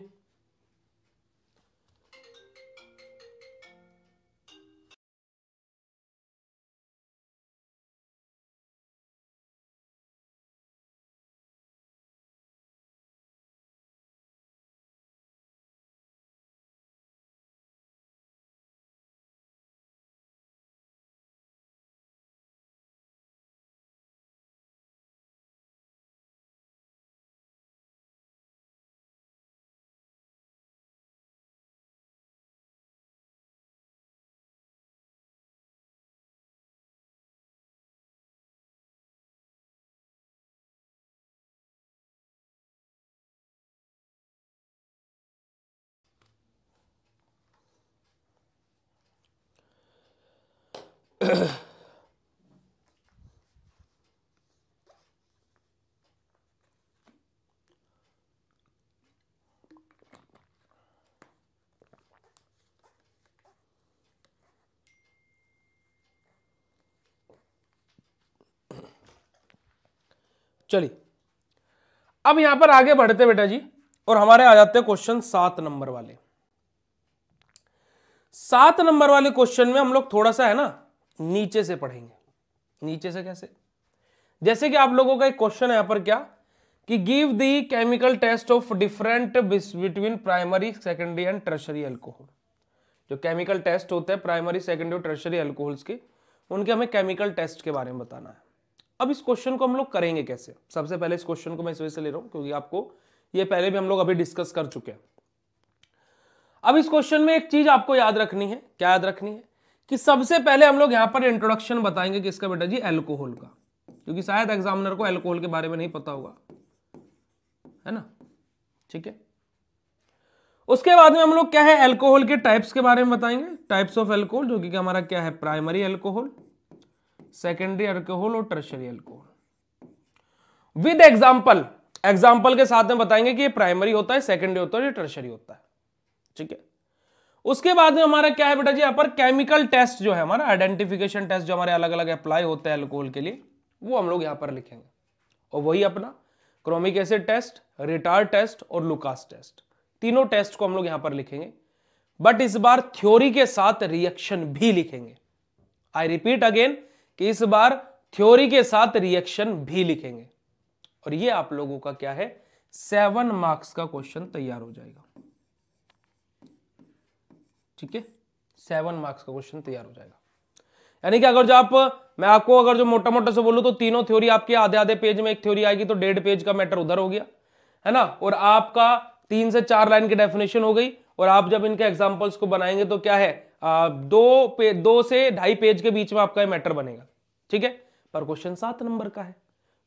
S1: चलिए अब यहां पर आगे बढ़ते बेटा जी और हमारे आ जाते हैं क्वेश्चन सात नंबर वाले सात नंबर वाले क्वेश्चन में हम लोग थोड़ा सा है ना नीचे से पढ़ेंगे नीचे से कैसे जैसे कि आप लोगों का एक क्वेश्चन है यहां पर क्या कि give the chemical test of different between primary secondary and tertiary alcohol जो केमिकल टेस्ट होते हैं प्राइमरी सेकेंडरी और ट्रेशरी अल्कोहल्स के उनके हमें केमिकल टेस्ट के बारे में बताना है अब इस क्वेश्चन को हम लोग करेंगे कैसे सबसे पहले इस क्वेश्चन को मैं इस वजह से ले रहा हूं क्योंकि आपको ये पहले भी हम लोग अभी डिस्कस कर चुके हैं अब इस क्वेश्चन में एक चीज आपको याद रखनी है क्या याद रखनी है कि सबसे पहले हम लोग यहां पर इंट्रोडक्शन बताएंगे किसका बेटा जी एल्कोहल का क्योंकि शायद एग्जामिनर को एल्कोहल के बारे में नहीं पता होगा है ना ठीक है उसके बाद में हम लोग क्या है एल्कोहल के टाइप्स के बारे में बताएंगे टाइप्स ऑफ एल्कोहल जो कि हमारा क्या है प्राइमरी एल्कोहल सेकेंडरी एल्कोहल और tertiary alcohol with example example के साथ में बताएंगे कि ये प्राइमरी होता है सेकेंडरी होता है या टर्शरी होता है ठीक है उसके बाद में हमारा क्या है बेटा जी यहाँ पर केमिकल टेस्ट जो है हमारा आइडेंटिफिकेशन टेस्ट जो हमारे अलग अलग अप्लाई होते हैं अल्कोहल के लिए वो हम लोग यहाँ पर लिखेंगे और वही अपना क्रोमिक एसिड टेस्ट रिटार टेस्ट और लुकास टेस्ट तीनों टेस्ट को हम लोग यहाँ पर लिखेंगे बट इस बार थ्योरी के साथ रिएक्शन भी लिखेंगे आई रिपीट अगेन कि इस बार थ्योरी के साथ रिएक्शन भी लिखेंगे और ये आप लोगों का क्या है सेवन मार्क्स का क्वेश्चन तैयार हो जाएगा ठीक है सेवन मार्क्स का क्वेश्चन तैयार हो जाएगा यानी कि अगर जो आप मैं आपको अगर जो मोटा मोटा से बोलूं तो तीनों थ्योरी आपके आधे आधे पेज में एक थ्योरी आएगी तो डेढ़ पेज का मैटर उधर हो गया है ना और आपका तीन से चार लाइन की डेफिनेशन हो गई और आप जब इनके एग्जाम्पल्स को बनाएंगे तो क्या है आ, दो पे, दो से ढाई पेज के बीच में आपका मैटर बनेगा ठीक है पर क्वेश्चन सात नंबर का है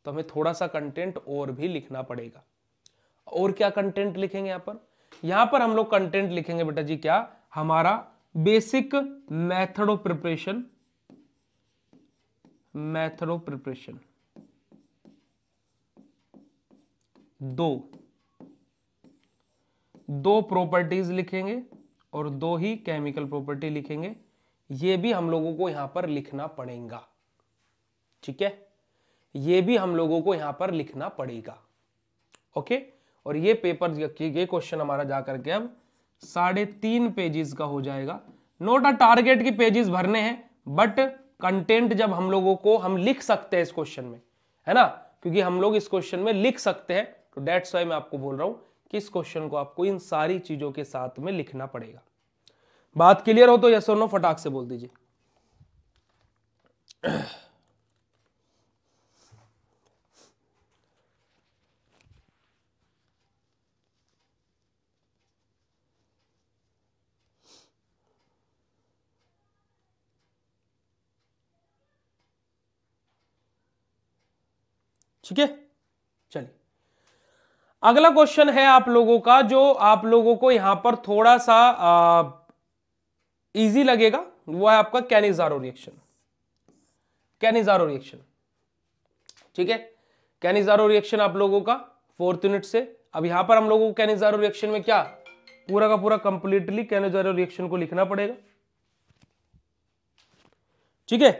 S1: तो हमें थोड़ा सा कंटेंट और भी लिखना पड़ेगा और क्या कंटेंट लिखेंगे यहां पर यहां पर हम लोग कंटेंट लिखेंगे बेटा जी क्या हमारा basic method of preparation method of preparation दो दो प्रॉपर्टीज लिखेंगे और दो ही केमिकल प्रॉपर्टी लिखेंगे ये भी हम लोगों को यहां पर लिखना पड़ेगा ठीक है ये भी हम लोगों को यहां पर लिखना पड़ेगा ओके और ये पेपर ये क्वेश्चन हमारा जाकर के अब साढ़े तीन पेजेस का हो जाएगा नोट अ टारगेट की पेजेस भरने हैं बट कंटेंट जब हम लोगों को हम लिख सकते हैं इस क्वेश्चन में है ना क्योंकि हम लोग इस क्वेश्चन में लिख सकते हैं तो डेट्स वाई मैं आपको बोल रहा हूं कि इस क्वेश्चन को आपको इन सारी चीजों के साथ में लिखना पड़ेगा बात क्लियर हो तो यशोनो फटाक से बोल दीजिए ठीक है चलिए अगला क्वेश्चन है आप लोगों का जो आप लोगों को यहां पर थोड़ा सा इजी लगेगा वो है आपका कैनिजारो रिएक्शन कैनिजारो रिएक्शन ठीक है कैनिजारो रिएक्शन आप लोगों का फोर्थ यूनिट से अब यहां पर हम लोगों को कैनिजारो रिएक्शन में क्या पूरा का पूरा कंप्लीटली कैनिजारो रिएक्शन को लिखना पड़ेगा ठीक है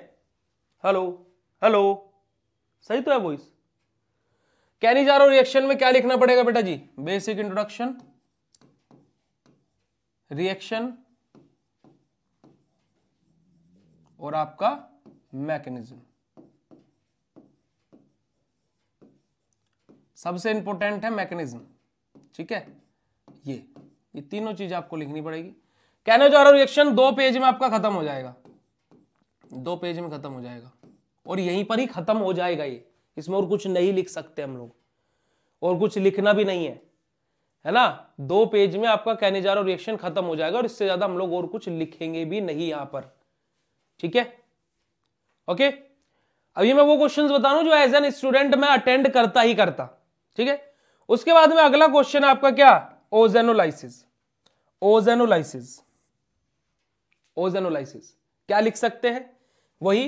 S1: हेलो हेलो सही तो है वॉइस कैनिजारो रिएक्शन में क्या लिखना पड़ेगा बेटा जी बेसिक इंट्रोडक्शन रिएक्शन और आपका मैकेनिज्म सबसे इंपॉर्टेंट है मैकेनिज्म ठीक है ये ये तीनों चीज आपको लिखनी पड़ेगी कैनोजारो रिएक्शन दो पेज में आपका खत्म हो जाएगा दो पेज में खत्म हो जाएगा और यहीं पर ही खत्म हो जाएगा ये इसमें और कुछ नहीं लिख सकते हम लोग और कुछ लिखना भी नहीं है है ना दो पेज में आपका कहने जा रहा रिएक्शन खत्म हो जाएगा और इससे ज्यादा हम लोग और कुछ लिखेंगे भी नहीं यहां पर ठीक है ओके अभी मैं वो क्वेश्चंस बता रहा हूं जो एज एन स्टूडेंट मैं अटेंड करता ही करता ठीक है उसके बाद में अगला क्वेश्चन है आपका क्या ओजेनोलाइसिस ओजेनोलाइसिस ओजेनोलाइसिस क्या लिख सकते हैं वही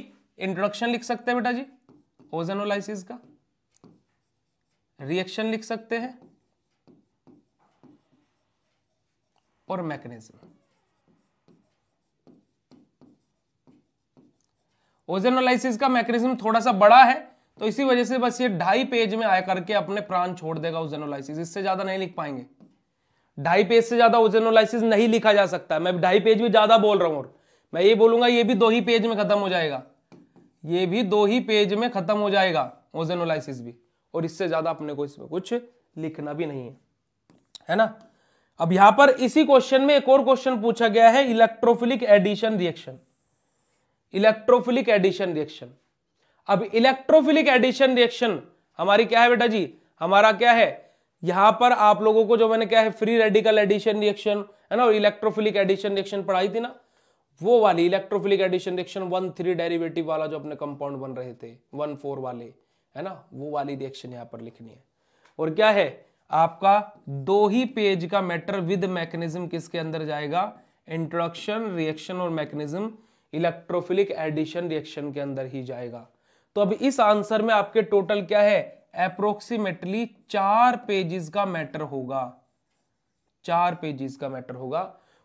S1: इंट्रोडक्शन लिख सकते हैं बेटा जी ओजेनोलाइसिस का रिएक्शन लिख सकते हैं और मैकेनिज्म ओजेनोलाइसिस का मैकेनिज्म थोड़ा सा बड़ा है तो इसी वजह से बस ये ढाई पेज में आया करके अपने प्राण छोड़ देगा ओजेनोलाइसिस इससे ज्यादा नहीं लिख पाएंगे ढाई पेज से ज्यादा ओजेनोलाइसिस नहीं लिखा जा सकता मैं ढाई पेज भी ज्यादा बोल रहा हूं और मैं ये बोलूंगा ये भी दो ही पेज में खत्म हो जाएगा ये भी दो ही पेज में खत्म हो जाएगा ओजेनोलाइसिस भी और इससे ज्यादा अपने को इसमें कुछ लिखना भी नहीं है है ना अब यहां पर इसी क्वेश्चन में एक और क्वेश्चन पूछा गया है electrophilic addition reaction electrophilic addition reaction अब इलेक्ट्रोफिलिक एडिशन रिएक्शन हमारी क्या है बेटा जी हमारा क्या है यहां पर आप लोगों को जो मैंने क्या है फ्री रेडिकल एडिशन रिएक्शन है ना और इलेक्ट्रोफिलिक एडिशन रिएक्शन पढ़ाई थी ना वो वाली electrophilic addition reaction one three derivative वाला जो अपने कंपाउंड बन रहे थे वन फोर वाले है ना वो वाली रिएक्शन यहाँ पर लिखनी है और क्या है आपका दो ही पेज का मैटर विद मैकेनिज्म किसके अंदर जाएगा इंट्रोडक्शन रिएक्शन और मैकेनिज्म इलेक्ट्रोफिलिक एडिशन रिएक्शन के अंदर ही जाएगा तो अब इस आंसर में आपके टोटल क्या है अप्रोक्सीमेटली चार पेजेस का मैटर होगा चार पेजेस का मैटर होगा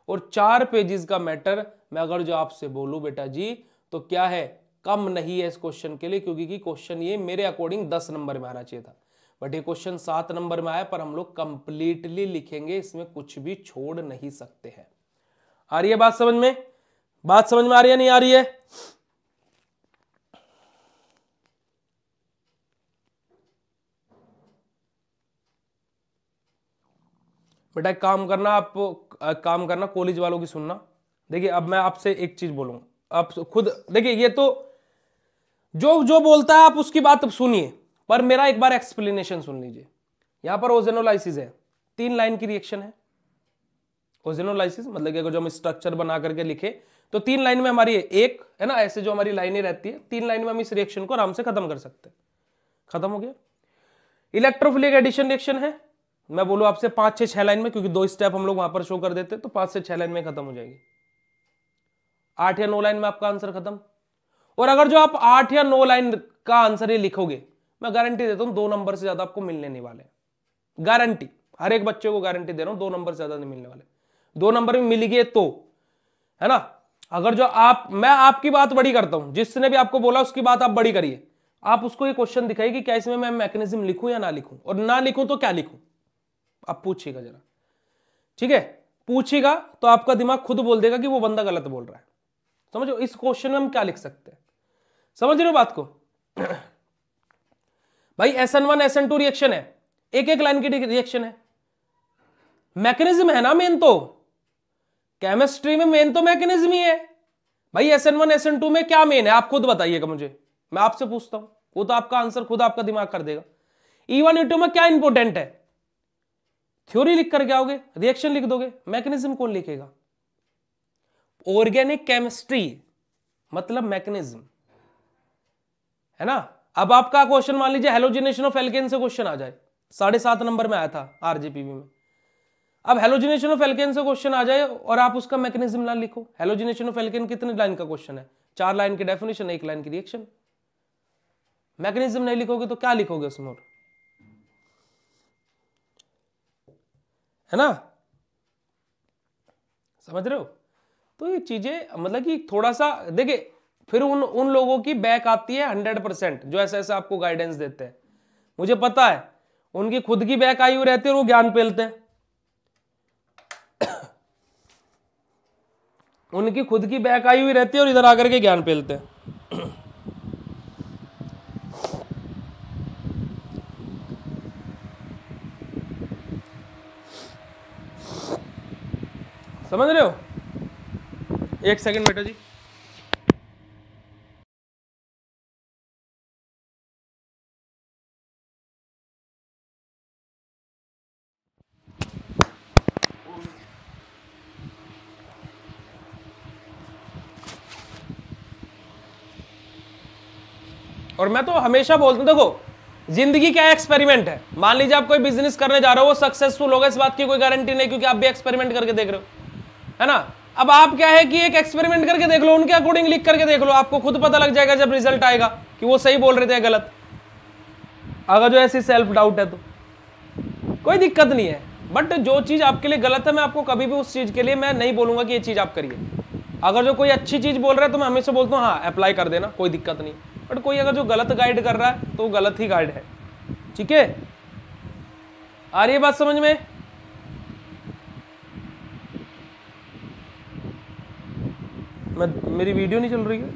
S1: और चार पेजेस का मैटर मैं अगर जो आपसे बोलू बेटा जी तो क्या है कम नहीं है इस क्वेश्चन के लिए क्योंकि कि क्वेश्चन ये मेरे अकॉर्डिंग दस नंबर में आना चाहिए था बट ये क्वेश्चन सात नंबर में आया पर हम लोग कंप्लीटली लिखेंगे इसमें कुछ भी छोड़ नहीं सकते हैं आ रही है बात समझ में बात समझ में आ रही है नहीं आ रही है बेटा काम करना आप काम करना कॉलेज वालों की सुनना देखिए अब मैं आपसे एक चीज बोलूंगा आप खुद देखिए ये तो जो जो बोलता है आप उसकी बात सुनिए पर मेरा एक बार एक्सप्लेनेशन सुन लीजिए यहां पर ओजेनोलाइसिस है तीन लाइन की रिएक्शन है ओजेनोलाइसिस मतलब अगर जो हम स्ट्रक्चर बना करके लिखे तो तीन लाइन में हमारी एक है ना ऐसे जो हमारी लाइनें रहती है तीन लाइन में हम इस रिएक्शन को आराम से खत्म कर सकते हैं खत्म हो गया इलेक्ट्रोफिलिक एडिशन रिएक्शन है मैं बोलू आपसे पांच छह छह लाइन में क्योंकि दो स्टेप हम लोग वहां पर शो कर देते तो पांच से छह लाइन में खत्म हो जाएगी आठ या नौ लाइन में आपका आंसर खत्म और अगर जो आप आठ या नौ लाइन का आंसर ये लिखोगे मैं गारंटी देता हूं दो नंबर से ज्यादा आपको मिलने नहीं वाले गारंटी हर एक बच्चे को गारंटी दे रहा हूं दो नंबर से ज्यादा नहीं मिलने वाले दो नंबर में गए तो है ना अगर जो आप मैं आपकी बात बड़ी करता हूं जिसने भी आपको बोला उसकी बात आप बड़ी करिए आप उसको ये क्वेश्चन दिखाई कि क्या इसमें मैं मैकेनिज्म लिखूं या ना लिखूं और ना लिखूं तो क्या लिखूं आप पूछिएगा जरा ठीक है पूछिएगा तो आपका दिमाग खुद बोल देगा कि वो बंदा गलत बोल रहा है समझो इस क्वेश्चन में हम क्या लिख सकते हैं समझ रहे हो बात को भाई S N one S N two reaction है एक एक लाइन की रिएक्शन है मैकेनिज्म है ना मेन तो केमिस्ट्री में मेन तो मैकेनिज्म ही है भाई S N one S N two में क्या मेन है आप खुद बताइएगा मुझे मैं आपसे पूछता हूं वो तो आपका आंसर खुद आपका दिमाग कर देगा ई वन ई टू में क्या इंपोर्टेंट है थ्योरी लिख कर क्या आओगे रिएक्शन लिख दोगे मैकेनिज्म कौन लिखेगा ऑर्गेनिक केमिस्ट्री मतलब मैकेनिज्म है ना अब आपका क्वेश्चन मान लीजिए हेलोजिनेशन ऑफ एल्केन से क्वेश्चन आ जाए साढ़े सात नंबर में आया था आरजेपीवी में अब हेलोजिनेशन ऑफ एल्केन से क्वेश्चन आ जाए और आप उसका मैकेनिज्म ना लिखो हेलोजिनेशन ऑफ एल्केन कितने लाइन का क्वेश्चन है चार लाइन की डेफिनेशन एक लाइन की रिएक्शन मैकेनिज्म नहीं लिखोगे तो क्या लिखोगे उसमें और है ना समझ रहे हो तो ये चीज़ें मतलब कि थोड़ा सा देखिए फिर उन उन लोगों की बैक आती है हंड्रेड परसेंट जो ऐसे ऐसे आपको गाइडेंस देते हैं मुझे पता है उनकी खुद की बैक आई हुई रहती है वो ज्ञान पेलते हैं उनकी खुद की बैक आई हुई रहती है और इधर आकर के ज्ञान पेलते हैं समझ रहे हो एक सेकंड बेटा जी और मैं तो हमेशा बोलता हूं देखो जिंदगी क्या एक्सपेरिमेंट है मान लीजिए आप कोई बिजनेस करने जा रहे हो वो सक्सेसफुल होगा इस बात की कोई गारंटी नहीं क्योंकि आप भी एक्सपेरिमेंट करके देख रहे हो है ना अब आप क्या है कि एक एक्सपेरिमेंट करके देख लो उनके अकॉर्डिंग लिख करके देख लो आपको खुद पता लग जाएगा जब रिजल्ट आएगा कि वो सही बोल रहे थे गलत अगर जो ऐसी सेल्फ डाउट है तो कोई दिक्कत नहीं है बट जो चीज़ आपके लिए गलत है मैं आपको कभी भी उस चीज़ के लिए मैं नहीं बोलूंगा कि ये चीज़ आप करिए अगर जो कोई अच्छी चीज़ बोल रहा है तो मैं हमेशा बोलता हूँ हाँ अप्लाई कर देना कोई दिक्कत नहीं बट कोई अगर जो गलत गाइड कर रहा है तो गलत ही गाइड है ठीक है आ रही है बात समझ में मैं मेरी वीडियो नहीं चल रही है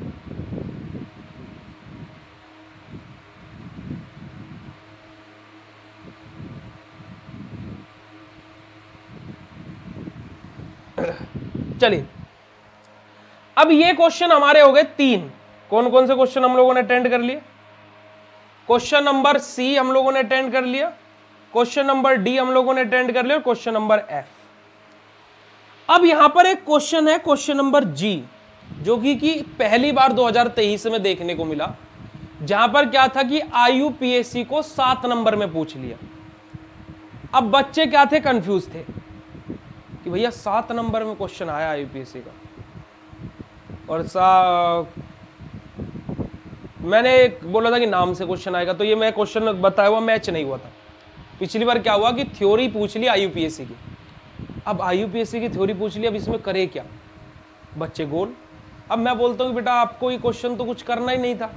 S1: चलिए अब ये क्वेश्चन हमारे हो गए तीन कौन कौन से क्वेश्चन हम लोगों ने अटेंड कर लिए क्वेश्चन नंबर सी हम लोगों ने अटेंड कर लिया क्वेश्चन नंबर डी हम लोगों ने अटेंड कर लिया और क्वेश्चन नंबर एफ अब यहां पर एक क्वेश्चन है क्वेश्चन नंबर जी जो कि कि पहली बार 2023 में देखने को मिला जहां पर क्या था कि आई पीएससी को सात नंबर में पूछ लिया अब बच्चे क्या थे कंफ्यूज थे कि भैया सात नंबर में क्वेश्चन आया आईपीएससी का और सा मैंने बोला था कि नाम से क्वेश्चन आएगा तो ये मैं क्वेश्चन बताया हुआ मैच नहीं हुआ था पिछली बार क्या हुआ कि थ्योरी पूछ ली आईयूपीएससी की अब आईयूपीएससी की थ्योरी पूछ ली अब इसमें करे क्या बच्चे गोल अब मैं बोलता हूँ बेटा आपको ये क्वेश्चन तो कुछ करना ही नहीं था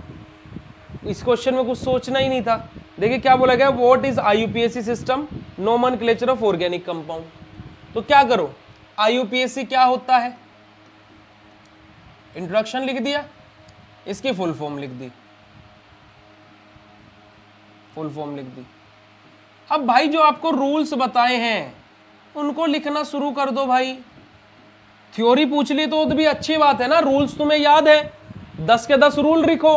S1: इस क्वेश्चन में कुछ सोचना ही नहीं था देखिए क्या बोला गया what is I system nomenclature of organic compound तो क्या करो आई क्या होता है इंट्रोडक्शन लिख दिया इसकी फुल फॉर्म लिख दी फुल फॉर्म लिख दी अब भाई जो आपको रूल्स बताए हैं उनको लिखना शुरू कर दो भाई थ्योरी पूछ ली तो, तो, भी अच्छी बात है ना रूल्स तुम्हें याद है दस के दस रूल लिखो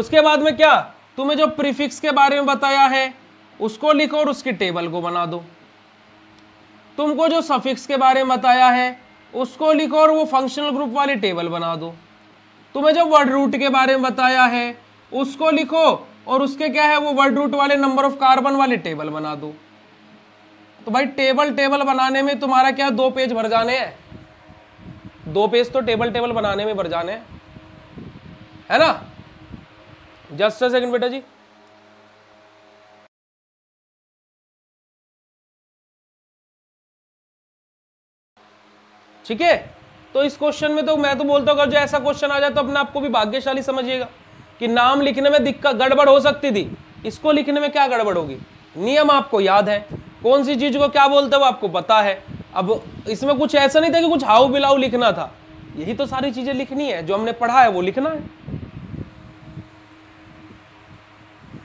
S1: उसके बाद में क्या तुम्हें जो प्रीफिक्स के बारे में बताया है उसको लिखो और उसकी टेबल को बना दो तुमको जो सफिक्स के बारे में बताया है उसको लिखो और वो फंक्शनल ग्रुप वाली टेबल बना दो तुम्हें जो वर्ड रूट के बारे में बताया है उसको लिखो और उसके क्या है वो वर्ड रूट वाले नंबर ऑफ कार्बन वाले टेबल बना दो तो भाई टेबल टेबल बनाने में तुम्हारा क्या दो पेज भर जाने हैं दो पेज तो टेबल टेबल बनाने में बरजान जाने है ना जस्ट सेकंड बेटा जी ठीक है तो इस क्वेश्चन में तो मैं तो बोलता हूं अगर जो ऐसा क्वेश्चन आ जाए तो अपने आपको भी भाग्यशाली समझिएगा कि नाम लिखने में दिक्कत गड़बड़ हो सकती थी इसको लिखने में क्या गड़बड़ होगी नियम आपको याद है कौन सी चीज को क्या बोलते हो आपको पता है अब इसमें कुछ ऐसा नहीं था कि कुछ हाउ बिलाउ लिखना था यही तो सारी चीजें लिखनी है जो हमने पढ़ा है वो लिखना है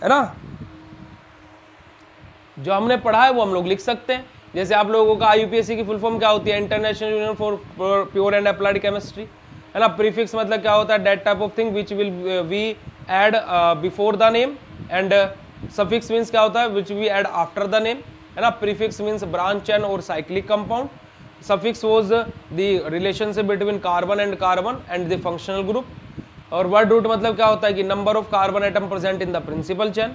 S1: है ना जो हमने पढ़ा है वो हम लोग लिख सकते हैं जैसे आप लोगों का आईयूपीएससी की फुल फॉर्म क्या होती है International Union for Pure and Applied Chemistry है ना प्रीफिक्स मतलब क्या होता है that type of thing which will we add before the name and suffix means क्या होता है which we add after the name है ना प्रीफिक्स मीन्स ब्रांच एंड और cyclic compound suffix was the relationship between carbon and carbon and the functional group और word root मतलब क्या होता है कि number of carbon atom present in the principal chain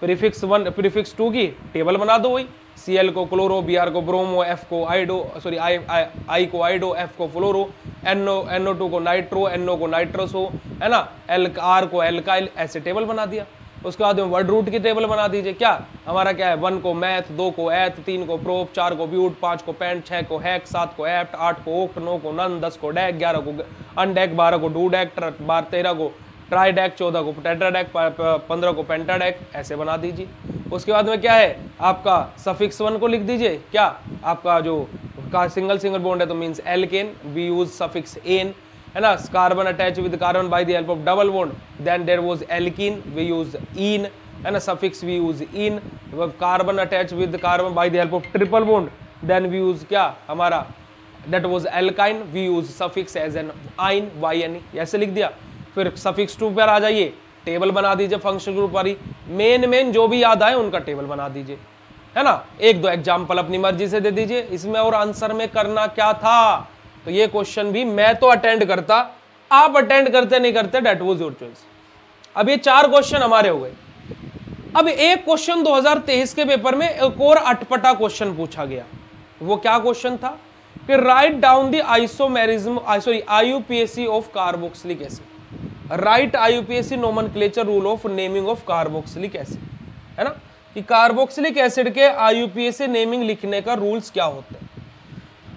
S1: prefix one prefix two की table बना दो वही सी को क्लोरो बी को ब्रोमो एफ को आइडो सॉरी आई आई को आइडो एफ को फ्लोरो एनओ एनओ टू को नाइट्रो एनओ को नाइट्रोसो है ना एल आर को एल्काइल ऐसे टेबल बना दिया उसके बाद वर्ड रूट की टेबल बना दीजिए क्या हमारा क्या है वन को मैथ दो को एथ तीन को प्रोफ चार को ब्यूट पांच को पेंट छह को हैक सात को एप्ट आठ को ओक नौ को नन दस को डैक ग्यारह को अनडैक बारह को डू डैक बारह तेरह को ट्राई डैक चौदह को पटेटा डैक पंद्रह को पेंटा डैक ऐसे बना दीजिए उसके बाद में क्या है आपका सफिक्स वन को लिख दीजिए क्या आपका जो का सिंगल सिंगल बॉन्ड है तो means alkane we use suffix ane है ना carbon attach with carbon by the help of double bond then there was alkene we use ene है ना suffix we use ene carbon attach with carbon by the help of triple bond then we use क्या हमारा that was alkyne we use suffix as an yne Y N ऐसे लिख दिया फिर suffix to पर आ जाइए टेबल बना दीजिए फंक्शन ग्रुप वाली मेन मेन जो भी याद आए उनका टेबल बना दीजिए है ना एक दो एग्जाम्पल अपनी मर्जी से दे दीजिए इसमें और आंसर में करना क्या था तो ये क्वेश्चन भी मैं तो अटेंड करता आप अटेंड करते नहीं करते डेट वॉज योर चॉइस अब ये चार क्वेश्चन हमारे हो गए अब एक क्वेश्चन 2023 के पेपर में एक और अटपटा क्वेश्चन पूछा गया वो क्या क्वेश्चन था कि write down the isomerism sorry IUPSC of carboxylic acid right IUPSC nomenclature rule of naming of carboxylic acid है ना कि कार्बोक्सिलिक एसिड के आईयूपीएससी नेमिंग लिखने का रूल्स क्या होते हैं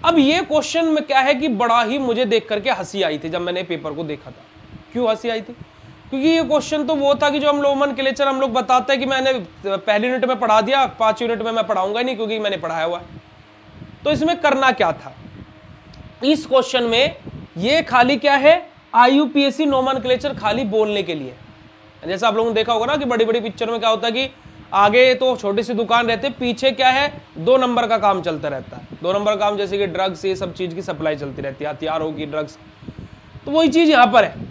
S1: अब ये क्वेश्चन में क्या है कि बड़ा ही मुझे देख करके हंसी आई थी जब मैंने पेपर को देखा था क्यों हंसी आई थी क्योंकि ये क्वेश्चन तो वो था कि जो हम रोमन क्लेचर हम लोग बताते हैं कि मैंने पहली यूनिट में पढ़ा दिया पांच यूनिट में मैं पढ़ाऊंगा नहीं क्योंकि मैंने पढ़ाया हुआ है तो इसमें करना क्या था इस क्वेश्चन में ये खाली क्या है आई यू खाली बोलने के लिए जैसे आप लोगों ने देखा होगा ना कि बड़ी बड़ी पिक्चर में क्या होता है कि आगे तो छोटी सी दुकान रहती है पीछे क्या है दो नंबर का काम चलता रहता है दो नंबर काम जैसे कि ड्रग्स ये सब चीज़ की सप्लाई चलती रहती है हथियार होगी ड्रग्स तो वही चीज़ यहाँ पर है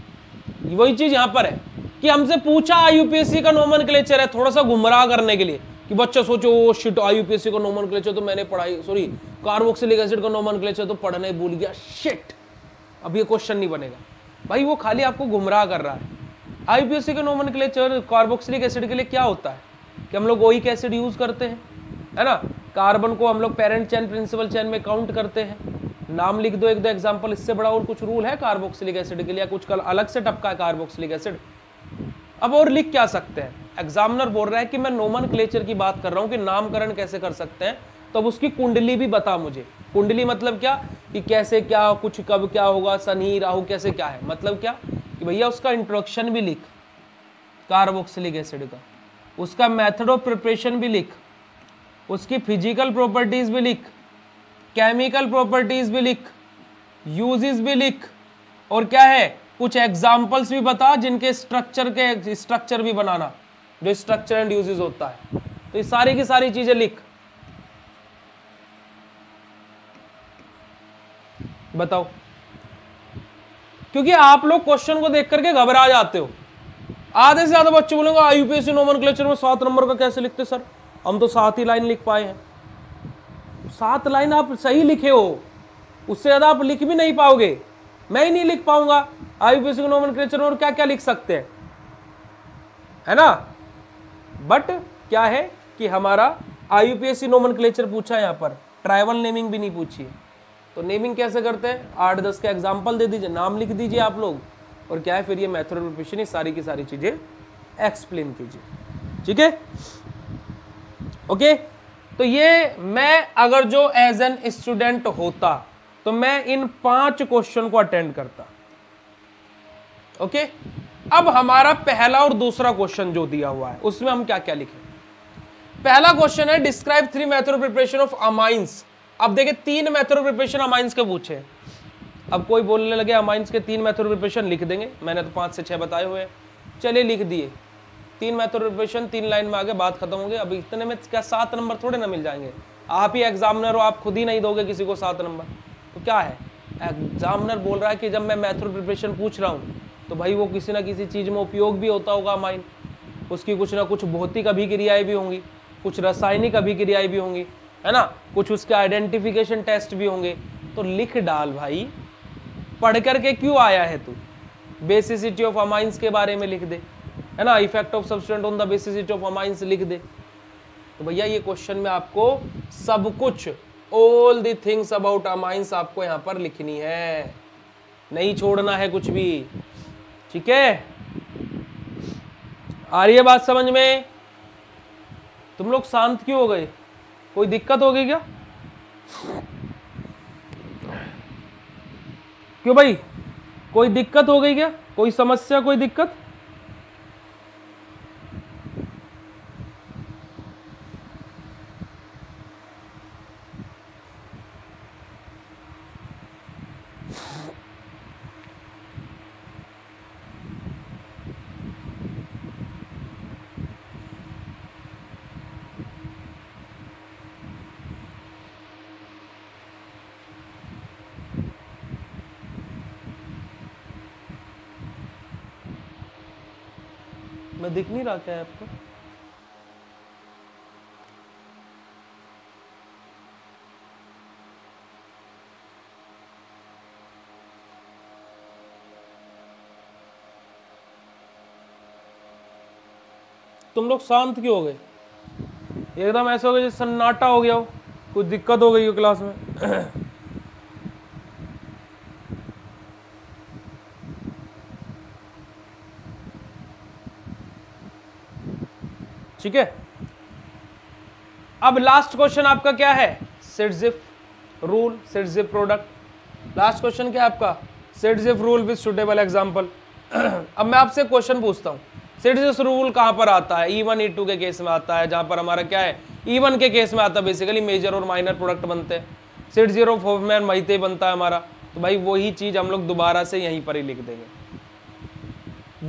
S1: वही चीज़ यहाँ पर है कि हमसे पूछा आई का नोमन क्लेचर है थोड़ा सा गुमराह करने के लिए कि बच्चा सोचो ओ शिट आई का नोमन क्लेचर तो मैंने पढ़ाई सॉरी कार्बोक्सिलिक एसिड का नोमन क्लेचर तो पढ़ने भूल गया शिट अब ये क्वेश्चन नहीं बनेगा भाई वो खाली आपको गुमराह कर रहा है आई यूपीएससी का नोमन क्लेचर कार्बोक्सिलिक एसिड के लिए क्या होता है कि हम लोग ओइक एसिड यूज़ करते हैं है ना कार्बन को हम लोग पेरेंट चैन प्रिंसिपल चैन में काउंट करते हैं नाम लिख दो एक दो एग्जाम्पल इससे बड़ा और कुछ रूल है कार्बोक्सिलिक एसिड के लिए कुछ कल अलग से टपका है कार्बोक्सिलिक एसिड अब और लिख क्या सकते हैं एग्जामिनर बोल रहा है कि मैं नोमन की बात कर रहा हूँ कि नामकरण कैसे कर सकते हैं तो अब उसकी कुंडली भी बता मुझे कुंडली मतलब क्या कि कैसे क्या कुछ कब क्या होगा शनि राहु कैसे क्या है मतलब क्या कि भैया उसका इंट्रोडक्शन भी लिख कार्बोक्सिलिक एसिड का उसका मेथड ऑफ प्रिपरेशन भी लिख उसकी फिजिकल प्रॉपर्टीज़ भी लिख केमिकल प्रॉपर्टीज़ भी लिख यूजेस भी लिख और क्या है कुछ एग्जाम्पल्स भी बता जिनके स्ट्रक्चर के स्ट्रक्चर भी बनाना जो स्ट्रक्चर एंड यूजेस होता है तो ये सारी की सारी चीज़ें लिख बताओ क्योंकि आप लोग क्वेश्चन को देख करके घबरा जाते हो आधे से ज्यादा बच्चे बोलेंगे आई यूपीएससी नोमन क्लेचर में सात नंबर का कैसे लिखते सर हम तो सात ही लाइन लिख पाए हैं सात लाइन आप सही लिखे हो उससे ज़्यादा आप लिख भी नहीं पाओगे मैं ही नहीं लिख पाऊंगा आई यूपीएससी के नोमन क्लेचर में और क्या क्या लिख सकते हैं है ना बट क्या है कि हमारा आई यूपीएससी नोमन क्लेचर पूछा यहाँ पर ट्राइवल नेमिंग भी नहीं पूछी तो नेमिंग कैसे करते हैं आठ दस का एग्जाम्पल दे दीजिए नाम लिख दीजिए आप लोग और क्या है फिर ये मेथड प्रिपरेशन ये सारी की सारी चीज़ें एक्सप्लेन कीजिए ठीक है ओके तो ये मैं अगर जो एज एन स्टूडेंट होता तो मैं इन पांच क्वेश्चन को अटेंड करता ओके अब हमारा पहला और दूसरा क्वेश्चन जो दिया हुआ है उसमें हम क्या क्या लिखें पहला क्वेश्चन है describe three method preparation of amines अब देखिए तीन मेथड प्रिपरेशन अमाइंस के पूछे अब कोई बोलने लगे अमाइंस हाँ, के तीन मैथड प्रिपरेशन लिख देंगे मैंने तो पाँच से छः बताए हुए हैं चलिए लिख दिए तीन मैथड प्रिपरेशन तीन लाइन में आगे बात खत्म होगी अब इतने में क्या सात नंबर थोड़े ना मिल जाएंगे आप ही एग्जामिनर हो आप खुद ही नहीं दोगे किसी को सात नंबर तो क्या है एग्जामिनर बोल रहा है कि जब मैं मैथड प्रिपरेशन पूछ रहा हूँ तो भाई वो किसी ना किसी चीज़ में उपयोग भी होता होगा माइंड उसकी कुछ ना कुछ भौतिक अभिक्रियाएँ भी होंगी कुछ रासायनिक अभिक्रियाएँ भी होंगी है ना कुछ उसके आइडेंटिफिकेशन टेस्ट भी होंगे तो लिख डाल भाई पढ़ करके क्यों आया है तू बेसिसिटी ऑफ अमाइंस के बारे में लिख दे है ना effect of substituent on the basicity of amines लिख दे तो भैया ये क्वेश्चन में आपको सब कुछ all the things about amines आपको यहाँ पर लिखनी है नहीं छोड़ना है कुछ भी ठीक है आ रही है बात समझ में तुम लोग शांत क्यों हो गए कोई दिक्कत होगी क्या क्यों भाई कोई दिक्कत हो गई क्या कोई समस्या कोई दिक्कत मैं दिख नहीं रहा क्या है आपको तुम लोग शांत क्यों हो गए एकदम ऐसे हो गए जैसे सन्नाटा हो गया हो कुछ दिक्कत हो गई हो क्लास में ठीक है अब लास्ट क्वेश्चन आपका क्या है Saytzeff rule Saytzeff product last question क्या है आपका Saytzeff rule with suitable example अब मैं आपसे क्वेश्चन पूछता हूँ सिर्जिफ रूल कहाँ पर आता है ई वन ई टू के केस में आता है जहाँ पर हमारा क्या है ई e वन के केस में आता है बेसिकली मेजर और माइनर प्रोडक्ट बनते हैं सिट फोर में महीते बनता है हमारा तो भाई वही चीज़ हम लोग दोबारा से यहीं पर ही लिख देंगे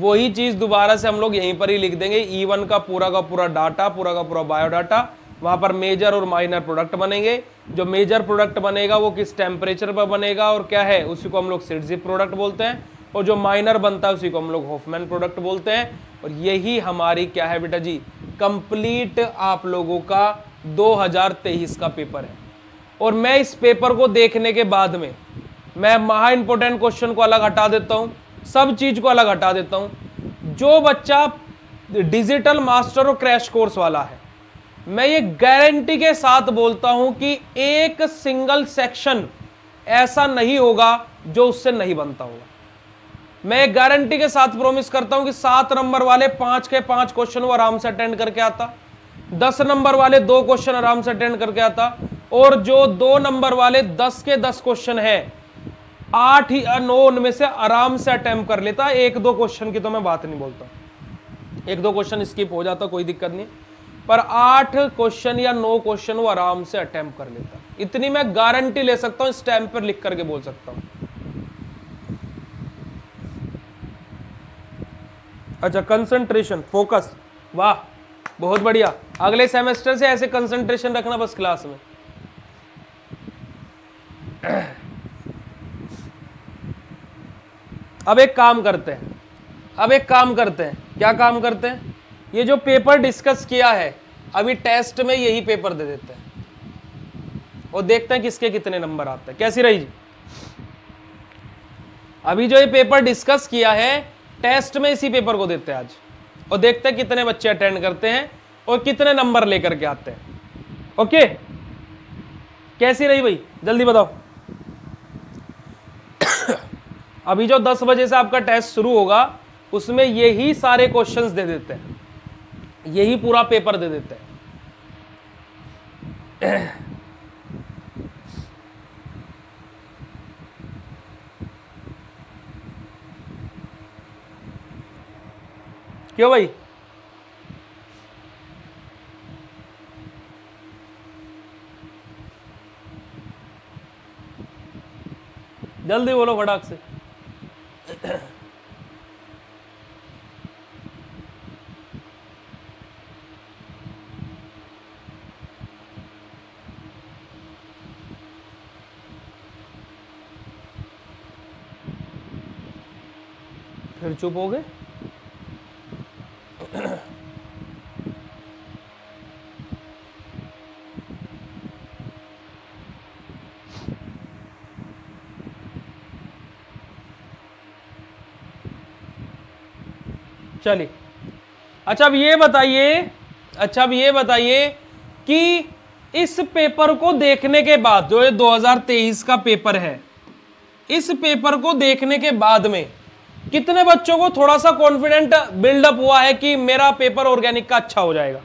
S1: वही चीज़ दोबारा से हम लोग यहीं पर ही लिख देंगे ई e वन का पूरा का पूरा डाटा पूरा का पूरा बायोडाटा वहाँ पर मेजर और माइनर प्रोडक्ट बनेंगे जो मेजर प्रोडक्ट बनेगा वो किस टेम्परेचर पर बनेगा और क्या है उसी को हम लोग सिडजिप प्रोडक्ट बोलते हैं और जो माइनर बनता है उसी को हम लोग होफमैन प्रोडक्ट बोलते हैं और यही हमारी क्या है बेटा जी कंप्लीट आप लोगों का 2023 का पेपर है और मैं इस पेपर को देखने के बाद में मैं महा इंपोर्टेंट क्वेश्चन को अलग हटा देता हूँ सब चीज़ को अलग हटा देता हूं जो बच्चा डिजिटल मास्टर और क्रैश कोर्स वाला है मैं ये गारंटी के साथ बोलता हूं कि एक सिंगल सेक्शन ऐसा नहीं होगा जो उससे नहीं बनता होगा मैं गारंटी के साथ प्रॉमिस करता हूं कि सात नंबर वाले पांच के पांच क्वेश्चन वो आराम से अटेंड करके आता दस नंबर वाले दो क्वेश्चन आराम से अटेंड करके आता और जो दो नंबर वाले दस के दस क्वेश्चन हैं आठ ही नौ उनमें से आराम से अटैम्प कर लेता एक दो क्वेश्चन की तो मैं बात नहीं बोलता एक दो क्वेश्चन स्किप हो जाता कोई दिक्कत नहीं पर आठ क्वेश्चन या नौ क्वेश्चन वो आराम से अटैम्प कर लेता इतनी मैं गारंटी ले सकता हूँ स्टैम्प पर लिख करके बोल सकता हूं अच्छा कंसंट्रेशन फोकस वाह बहुत बढ़िया अगले सेमेस्टर से ऐसे कंसंट्रेशन रखना बस क्लास में अब एक काम करते हैं अब एक काम करते हैं क्या काम करते हैं ये जो पेपर डिस्कस किया है अभी टेस्ट में यही पेपर दे देते हैं और देखते हैं किसके कितने नंबर आते हैं कैसी रही जी अभी जो ये पेपर डिस्कस किया है टेस्ट में इसी पेपर को देते हैं आज और देखते हैं कितने बच्चे अटेंड करते हैं और कितने नंबर लेकर के आते हैं ओके कैसी रही भाई जल्दी बताओ अभी जो दस बजे से आपका टेस्ट शुरू होगा उसमें यही सारे क्वेश्चंस दे देते हैं यही पूरा पेपर दे देते हैं क्यों भाई जल्दी बोलो फटाक से फिर चुप हो गए चलिए अच्छा अब ये बताइए अच्छा अब ये बताइए कि इस पेपर को देखने के बाद जो ये 2023 का पेपर है इस पेपर को देखने के बाद में कितने बच्चों को थोड़ा सा कॉन्फिडेंट बिल्डअप हुआ है कि मेरा पेपर ऑर्गेनिक का अच्छा हो जाएगा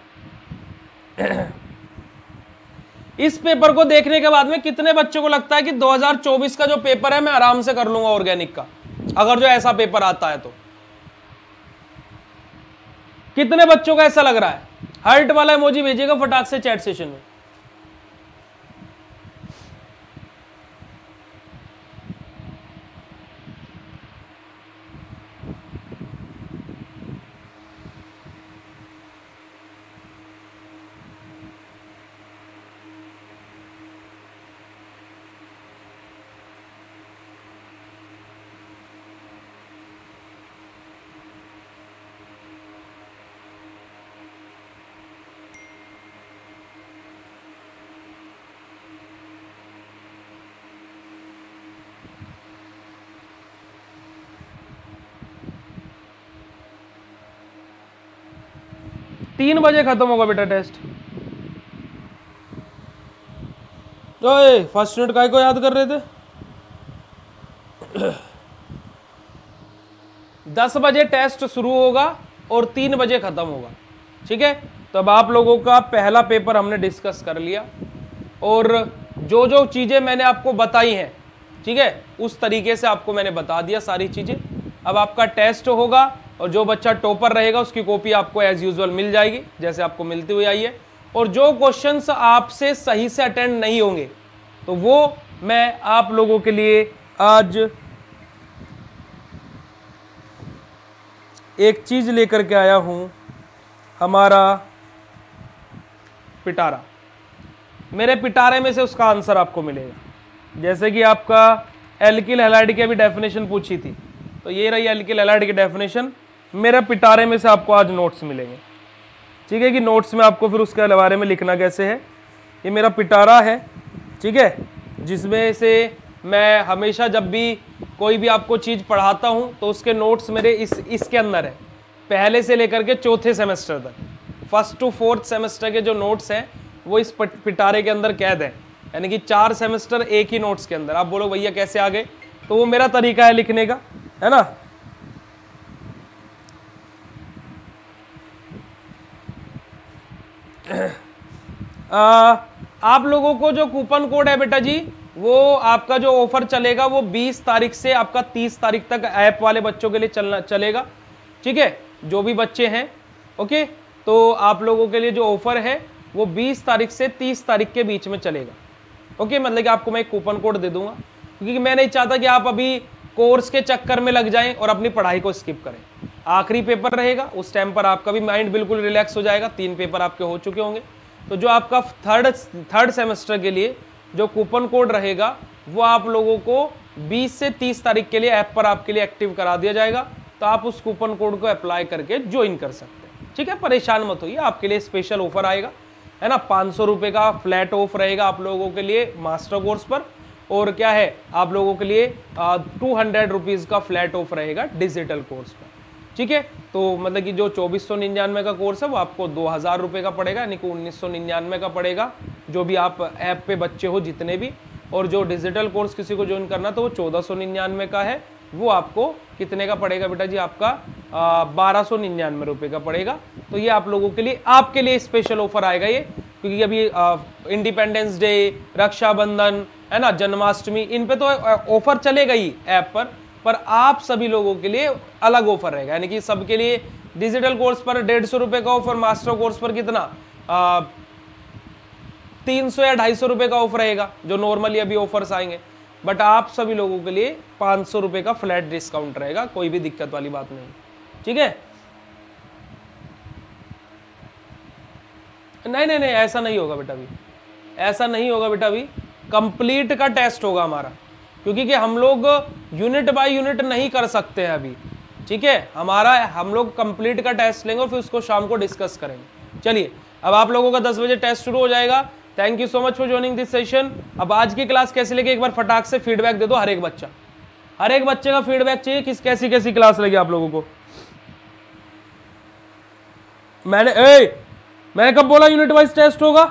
S1: इस पेपर को देखने के बाद में कितने बच्चों को लगता है कि 2024 का जो पेपर है मैं आराम से कर लूंगा ऑर्गेनिक का अगर जो ऐसा पेपर आता है तो कितने बच्चों का ऐसा लग रहा है हर्ट वाला इमोजी भेजिएगा फटाक से चैट सेशन में तीन बजे खत्म होगा बेटा टेस्ट तो ए, फर्स्ट यूनिट काय को याद कर रहे थे दस बजे टेस्ट शुरू होगा और तीन बजे खत्म होगा ठीक है तो अब आप लोगों का पहला पेपर हमने डिस्कस कर लिया और जो जो चीज़ें मैंने आपको बताई हैं ठीक है उस तरीके से आपको मैंने बता दिया सारी चीज़ें अब आपका टेस्ट होगा और जो बच्चा टॉपर रहेगा उसकी कॉपी आपको एज यूजल मिल जाएगी जैसे आपको मिलती हुई आई है और जो क्वेश्चन आपसे सही से अटेंड नहीं होंगे तो वो मैं आप लोगों के लिए आज एक चीज़ लेकर के आया हूं हमारा पिटारा मेरे पिटारे में से उसका आंसर आपको मिलेगा जैसे कि आपका एल्किल हेलाइड की अभी डेफिनेशन पूछी थी तो ये रही एल्किल हेलाइड की डेफिनेशन मेरे पिटारे में से आपको आज नोट्स मिलेंगे ठीक है कि नोट्स में आपको फिर उसके बारे में लिखना कैसे है ये मेरा पिटारा है ठीक है जिसमें से मैं हमेशा जब भी कोई भी आपको चीज़ पढ़ाता हूँ तो उसके नोट्स मेरे इस इसके अंदर है पहले से लेकर के चौथे सेमेस्टर तक फर्स्ट टू फोर्थ सेमेस्टर के जो नोट्स हैं वो इस पिटारे के अंदर कैद हैं यानी कि चार सेमेस्टर एक ही नोट्स के अंदर आप बोलो भैया कैसे आ गए तो वो मेरा तरीका है लिखने का है ना आ, आप लोगों को जो कूपन कोड है बेटा जी वो आपका जो ऑफर चलेगा वो 20 तारीख से आपका 30 तारीख तक ऐप वाले बच्चों के लिए चलना चलेगा ठीक है जो भी बच्चे हैं ओके तो आप लोगों के लिए जो ऑफर है वो 20 तारीख से 30 तारीख के बीच में चलेगा ओके मतलब कि आपको मैं एक कूपन कोड दे दूंगा क्योंकि मैं नहीं चाहता कि आप अभी कोर्स के चक्कर में लग जाएं और अपनी पढ़ाई को स्किप करें आखिरी पेपर रहेगा उस टाइम पर आपका भी माइंड बिल्कुल रिलैक्स हो जाएगा तीन पेपर आपके हो चुके होंगे तो जो आपका थर्ड थर्ड सेमेस्टर के लिए जो कूपन कोड रहेगा वो आप लोगों को 20 से 30 तारीख के लिए ऐप पर आपके लिए एक्टिव करा दिया जाएगा तो आप उस कूपन कोड को अप्लाई करके ज्वाइन कर सकते हैं ठीक है परेशान मत होइए आपके लिए स्पेशल ऑफर आएगा है ना पाँच सौ का फ्लैट ऑफ रहेगा आप लोगों के लिए मास्टर कोर्स पर और क्या है आप लोगों के लिए टू हंड्रेड रुपीज़ का फ्लैट ऑफ रहेगा डिजिटल कोर्स में ठीक है तो मतलब कि जो चौबीस सौ निन्यानवे का कोर्स है वो आपको दो हज़ार रुपये का पड़ेगा यानी कि उन्नीस सौ निन्यानवे का पड़ेगा जो भी आप ऐप पे बच्चे हो जितने भी और जो डिजिटल कोर्स किसी को ज्वाइन करना तो वो चौदह सौ निन्यानवे का है वो आपको कितने का पड़ेगा बेटा जी आपका बारह सौ निन्यानवे रुपये का पड़ेगा तो ये आप लोगों के लिए आपके लिए स्पेशल ऑफर आएगा ये क्योंकि अभी इंडिपेंडेंस डे रक्षाबंधन है ना जन्माष्टमी इन पे तो ऑफर चलेगा ही ऐप पर पर आप सभी लोगों के लिए अलग ऑफर रहेगा यानी कि सबके लिए डिजिटल कोर्स पर डेढ़ सौ रुपये का ऑफर मास्टर कोर्स पर कितना तीन सौ या ढाई सौ रुपये का ऑफर रहेगा जो नॉर्मली अभी ऑफर्स आएंगे बट आप सभी लोगों के लिए पाँच सौ रुपये का फ्लैट डिस्काउंट रहेगा कोई भी दिक्कत वाली बात नहीं ठीक है नहीं नहीं नहीं ऐसा नहीं होगा बेटा अभी ऐसा नहीं होगा बेटा अभी कंप्लीट का टेस्ट होगा हमारा क्योंकि कि हम लोग यूनिट बाय यूनिट नहीं कर सकते हैं अभी ठीक है हमारा हम लोग कंप्लीट का टेस्ट लेंगे और फिर उसको शाम को डिस्कस करेंगे चलिए अब आप लोगों का दस बजे टेस्ट शुरू हो जाएगा thank you so much for joining this session अब आज की क्लास कैसे लगी एक बार फटाक से फीडबैक दे दो हर एक बच्चा हर एक बच्चे का फीडबैक चाहिए किस कैसी कैसी क्लास लगी आप लोगों को मैंने ए मैंने कब बोला यूनिट वाइज टेस्ट होगा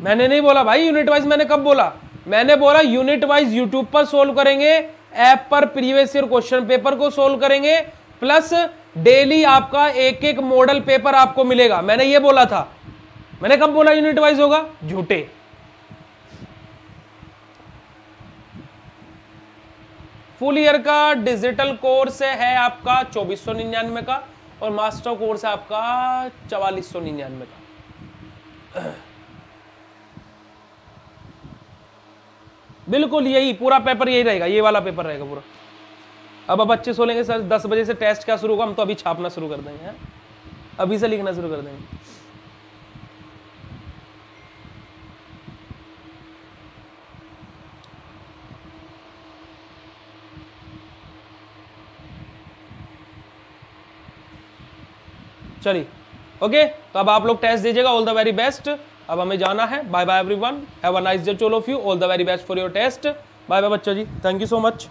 S1: मैंने नहीं बोला भाई यूनिट वाइज मैंने कब बोला मैंने बोला यूनिट वाइज यूट्यूब पर सोल्व करेंगे ऐप पर प्रीवियस ईयर क्वेश्चन पेपर को सोल्व करेंगे प्लस डेली आपका एक एक मॉडल पेपर आपको मिलेगा मैंने ये बोला था मैंने कब बोला यूनिट वाइज होगा झूठे फुल ईयर का डिजिटल कोर्स है आपका चौबीस सौ निन्यानवे का और मास्टर कोर्स है आपका चवालीस सौ निन्यानवे का बिल्कुल यही पूरा पेपर यही रहेगा ये वाला पेपर रहेगा पूरा अब अब अच्छे सो लेंगे सर दस बजे से टेस्ट क्या शुरू होगा हम तो अभी छापना शुरू कर देंगे है? अभी से लिखना शुरू कर देंगे चलिए ओके तो अब आप लोग टेस्ट दीजिएगा ऑल द वेरी बेस्ट अब हमें जाना है bye bye everyone have nice day to of you all the very best for your test bye bye बच्चा जी थैंक यू सो मच